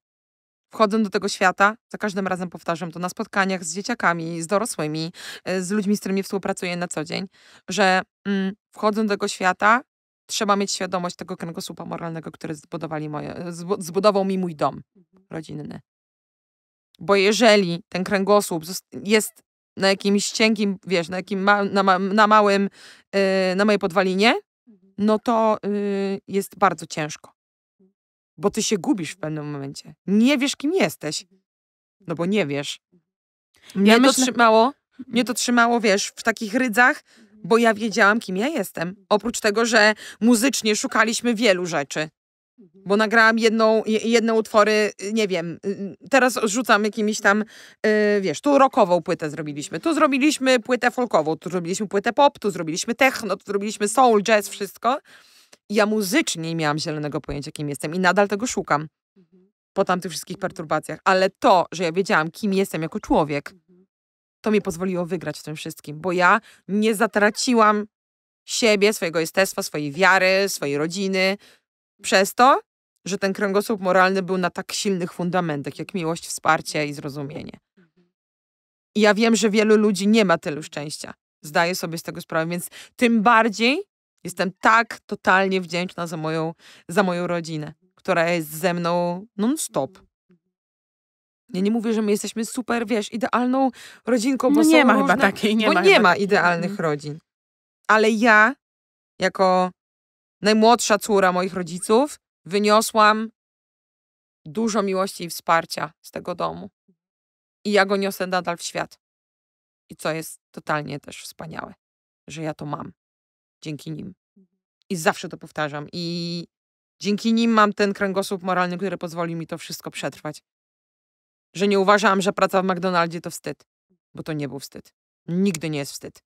wchodzę do tego świata, za każdym razem powtarzam to na spotkaniach z dzieciakami, z dorosłymi, e, z ludźmi, z którymi współpracuję na co dzień, że mm, wchodzę do tego świata, trzeba mieć świadomość tego kręgosłupa moralnego, który zbudowali moje, e, zbudował mi mój dom mhm. rodzinny. Bo jeżeli ten kręgosłup jest na jakimś cienkim, wiesz, na, jakim ma, na, na, małym, yy, na mojej podwalinie, mhm. no to yy, jest bardzo ciężko bo ty się gubisz w pewnym momencie. Nie wiesz, kim jesteś. No bo nie wiesz. Mnie ja to myślę... trzymało, mnie to trzymało, wiesz, w takich rydzach, bo ja wiedziałam, kim ja jestem. Oprócz tego, że muzycznie szukaliśmy wielu rzeczy. Bo nagrałam jedną, jedną utwory, y, nie wiem, y, y, teraz rzucam jakimiś tam, yy, wiesz, tu rockową płytę zrobiliśmy, tu zrobiliśmy płytę folkową, tu zrobiliśmy płytę pop, tu zrobiliśmy techno, tu zrobiliśmy soul, jazz, wszystko ja muzycznie nie miałam zielonego pojęcia, kim jestem i nadal tego szukam mhm. po tamtych wszystkich mhm. perturbacjach, ale to, że ja wiedziałam, kim jestem jako człowiek, mhm. to mi pozwoliło wygrać w tym wszystkim, bo ja nie zatraciłam siebie, swojego jestestwa, swojej wiary, swojej rodziny przez to, że ten kręgosłup moralny był na tak silnych fundamentach, jak miłość, wsparcie i zrozumienie. I ja wiem, że wielu ludzi nie ma tylu szczęścia. Zdaję sobie z tego sprawę, więc tym bardziej Jestem tak totalnie wdzięczna za moją, za moją rodzinę, która jest ze mną non-stop. Ja nie mówię, że my jesteśmy super, wiesz, idealną rodzinką, bo no nie ma różne, chyba takiej, nie bo ma. nie ma idealnych no. rodzin. Ale ja, jako najmłodsza córa moich rodziców, wyniosłam dużo miłości i wsparcia z tego domu. I ja go niosę nadal w świat. I co jest totalnie też wspaniałe, że ja to mam dzięki nim. Mhm. I zawsze to powtarzam. I dzięki nim mam ten kręgosłup moralny, który pozwoli mi to wszystko przetrwać. Że nie uważam, że praca w McDonaldzie to wstyd, bo to nie był wstyd. Nigdy nie jest wstyd.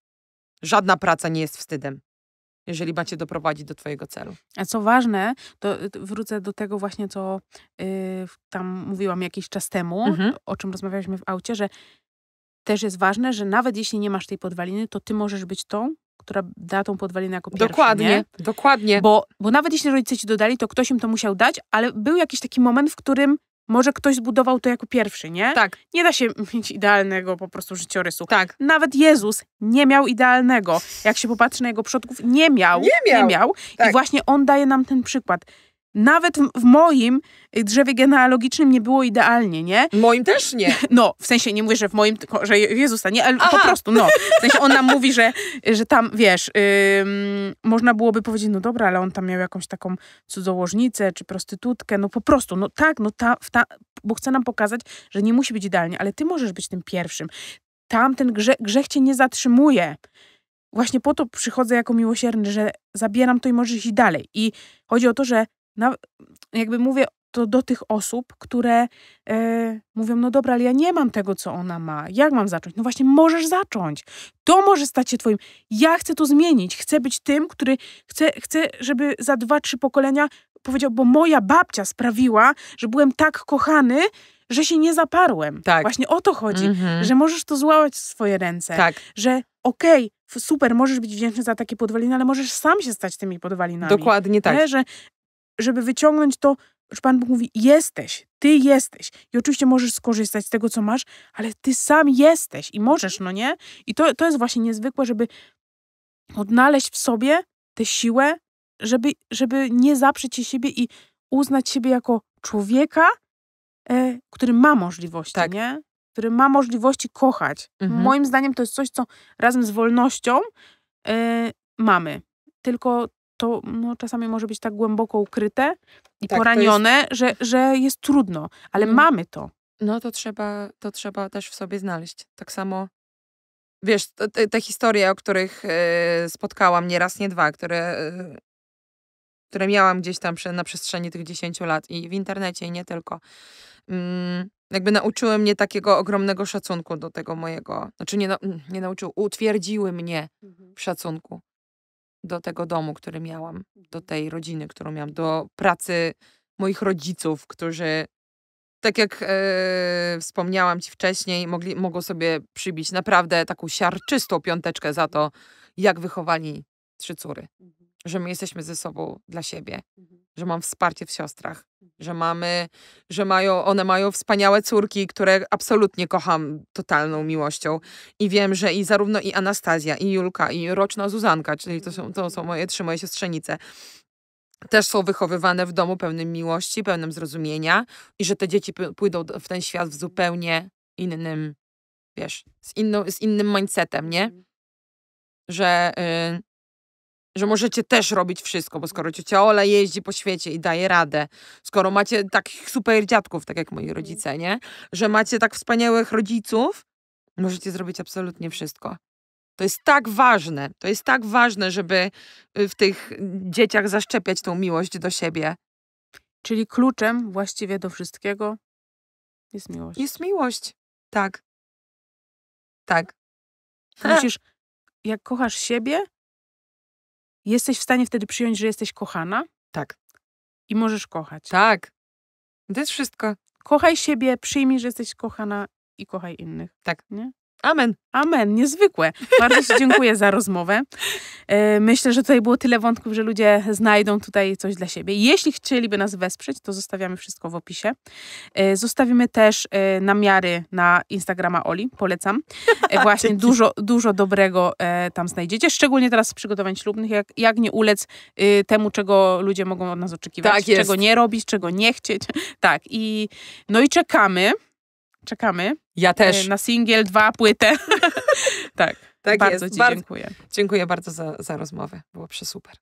Żadna praca nie jest wstydem jeżeli macie doprowadzić do Twojego celu. A co ważne, to y, wrócę do tego właśnie, co yy, tam mówiłam jakiś czas temu, mhm. o czym rozmawialiśmy w aucie, że też jest ważne, że nawet jeśli nie masz tej podwaliny, to Ty możesz być tą, która da tą podwalinę jako pierwszą. Dokładnie, nie? dokładnie. Bo, bo nawet jeśli rodzice ci dodali, to ktoś im to musiał dać, ale był jakiś taki moment, w którym może ktoś zbudował to jako pierwszy, nie? Tak. Nie da się mieć idealnego po prostu życiorysu. Tak. Nawet Jezus nie miał idealnego. Jak się popatrzy na jego przodków, nie miał. Nie miał. Nie miał. Tak. I właśnie on daje nam ten przykład nawet w moim y, drzewie genealogicznym nie było idealnie, nie? Moim też nie. No, w sensie nie mówię, że w moim, tylko, że Jezusa, nie, ale Aha. po prostu, no. W sensie on nam mówi, że, że tam, wiesz, ym, można byłoby powiedzieć, no dobra, ale on tam miał jakąś taką cudzołożnicę, czy prostytutkę, no po prostu, no tak, no ta, ta bo chce nam pokazać, że nie musi być idealnie, ale ty możesz być tym pierwszym. Tamten grze, grzech cię nie zatrzymuje właśnie po to przychodzę jako miłosierny, że zabieram to i możesz iść dalej. I chodzi o to, że na, jakby mówię to do tych osób, które e, mówią, no dobra, ale ja nie mam tego, co ona ma. Jak mam zacząć? No właśnie, możesz zacząć. To może stać się twoim. Ja chcę to zmienić. Chcę być tym, który chcę, chcę żeby za dwa, trzy pokolenia powiedział, bo moja babcia sprawiła, że byłem tak kochany, że się nie zaparłem. Tak. Właśnie o to chodzi, mm-hmm. że możesz to złapać w swoje ręce. Tak. Że okej, okay, super, możesz być wdzięczny za takie podwaliny, ale możesz sam się stać tymi podwalinami. Dokładnie tak. że żeby wyciągnąć to, że Pan Bóg mówi, jesteś, ty jesteś. I oczywiście możesz skorzystać z tego, co masz, ale ty sam jesteś i możesz, no nie? I to, to jest właśnie niezwykłe, żeby odnaleźć w sobie tę siłę, żeby, żeby nie zaprzeć się siebie i uznać siebie jako człowieka, e, który ma możliwości, tak. nie? Który ma możliwości kochać. Mhm. Moim zdaniem to jest coś, co razem z wolnością e, mamy. Tylko to no, czasami może być tak głęboko ukryte i tak, poranione, jest... Że, że jest trudno, ale mhm. mamy to. No to trzeba, to trzeba też w sobie znaleźć. Tak samo, wiesz, te, te historie, o których e, spotkałam nie raz, nie dwa, które, e, które miałam gdzieś tam przy, na przestrzeni tych 10 lat i w internecie i nie tylko. Mm, jakby nauczyły mnie takiego ogromnego szacunku do tego mojego, znaczy nie, no, nie nauczył, utwierdziły mnie w mhm. szacunku do tego domu, który miałam, do tej rodziny, którą miałam, do pracy moich rodziców, którzy tak jak e, wspomniałam ci wcześniej, mogli, mogą sobie przybić naprawdę taką siarczystą piąteczkę za to, jak wychowali trzy córy że my jesteśmy ze sobą dla siebie, mhm. że mam wsparcie w siostrach, mhm. że mamy, że mają, one mają wspaniałe córki, które absolutnie kocham totalną miłością i wiem, że i zarówno i Anastazja, i Julka, i roczna Zuzanka, czyli to są, to są mm. moje trzy moje siostrzenice, też są wychowywane w domu pełnym miłości, pełnym zrozumienia i że te dzieci pójdą w ten świat w zupełnie innym, wiesz, z, inną, z innym mindsetem, nie? Mhm. Że... Y, że możecie też robić wszystko, bo skoro ciocia Ola jeździ po świecie i daje radę, skoro macie takich super dziadków, tak jak moi mhm. rodzice, nie? Że macie tak wspaniałych rodziców, możecie zrobić absolutnie wszystko. To jest tak ważne, to jest tak ważne, żeby y, w tych y, dzieciach zaszczepiać tą miłość do siebie. Czyli kluczem właściwie do wszystkiego jest miłość. Jest miłość, tak. Tak. Musisz, jak kochasz siebie, Jesteś w stanie wtedy przyjąć, że jesteś kochana? Tak. I możesz kochać. Tak. To jest wszystko. Kochaj siebie, przyjmij, że jesteś kochana i kochaj innych. Tak. Nie? Amen. Amen. Niezwykłe. Bardzo Ci dziękuję za rozmowę. E, myślę, że tutaj było tyle wątków, że ludzie znajdą tutaj coś dla siebie. Jeśli chcieliby nas wesprzeć, to zostawiamy wszystko w opisie. E, zostawimy też e, namiary na Instagrama Oli. Polecam. Właśnie dużo, dużo dobrego tam znajdziecie. Szczególnie teraz z przygotowań ślubnych, jak, jak nie ulec y, temu, czego ludzie mogą od nas oczekiwać. Tak czego nie robić, czego nie chcieć. Tak. I, no i czekamy czekamy. Ja e, też. Na singiel, dwa, płytę. Tak. tak. Tak bardzo jest. Ci bardzo, dziękuję. Dziękuję bardzo za, za rozmowę. Było przesuper.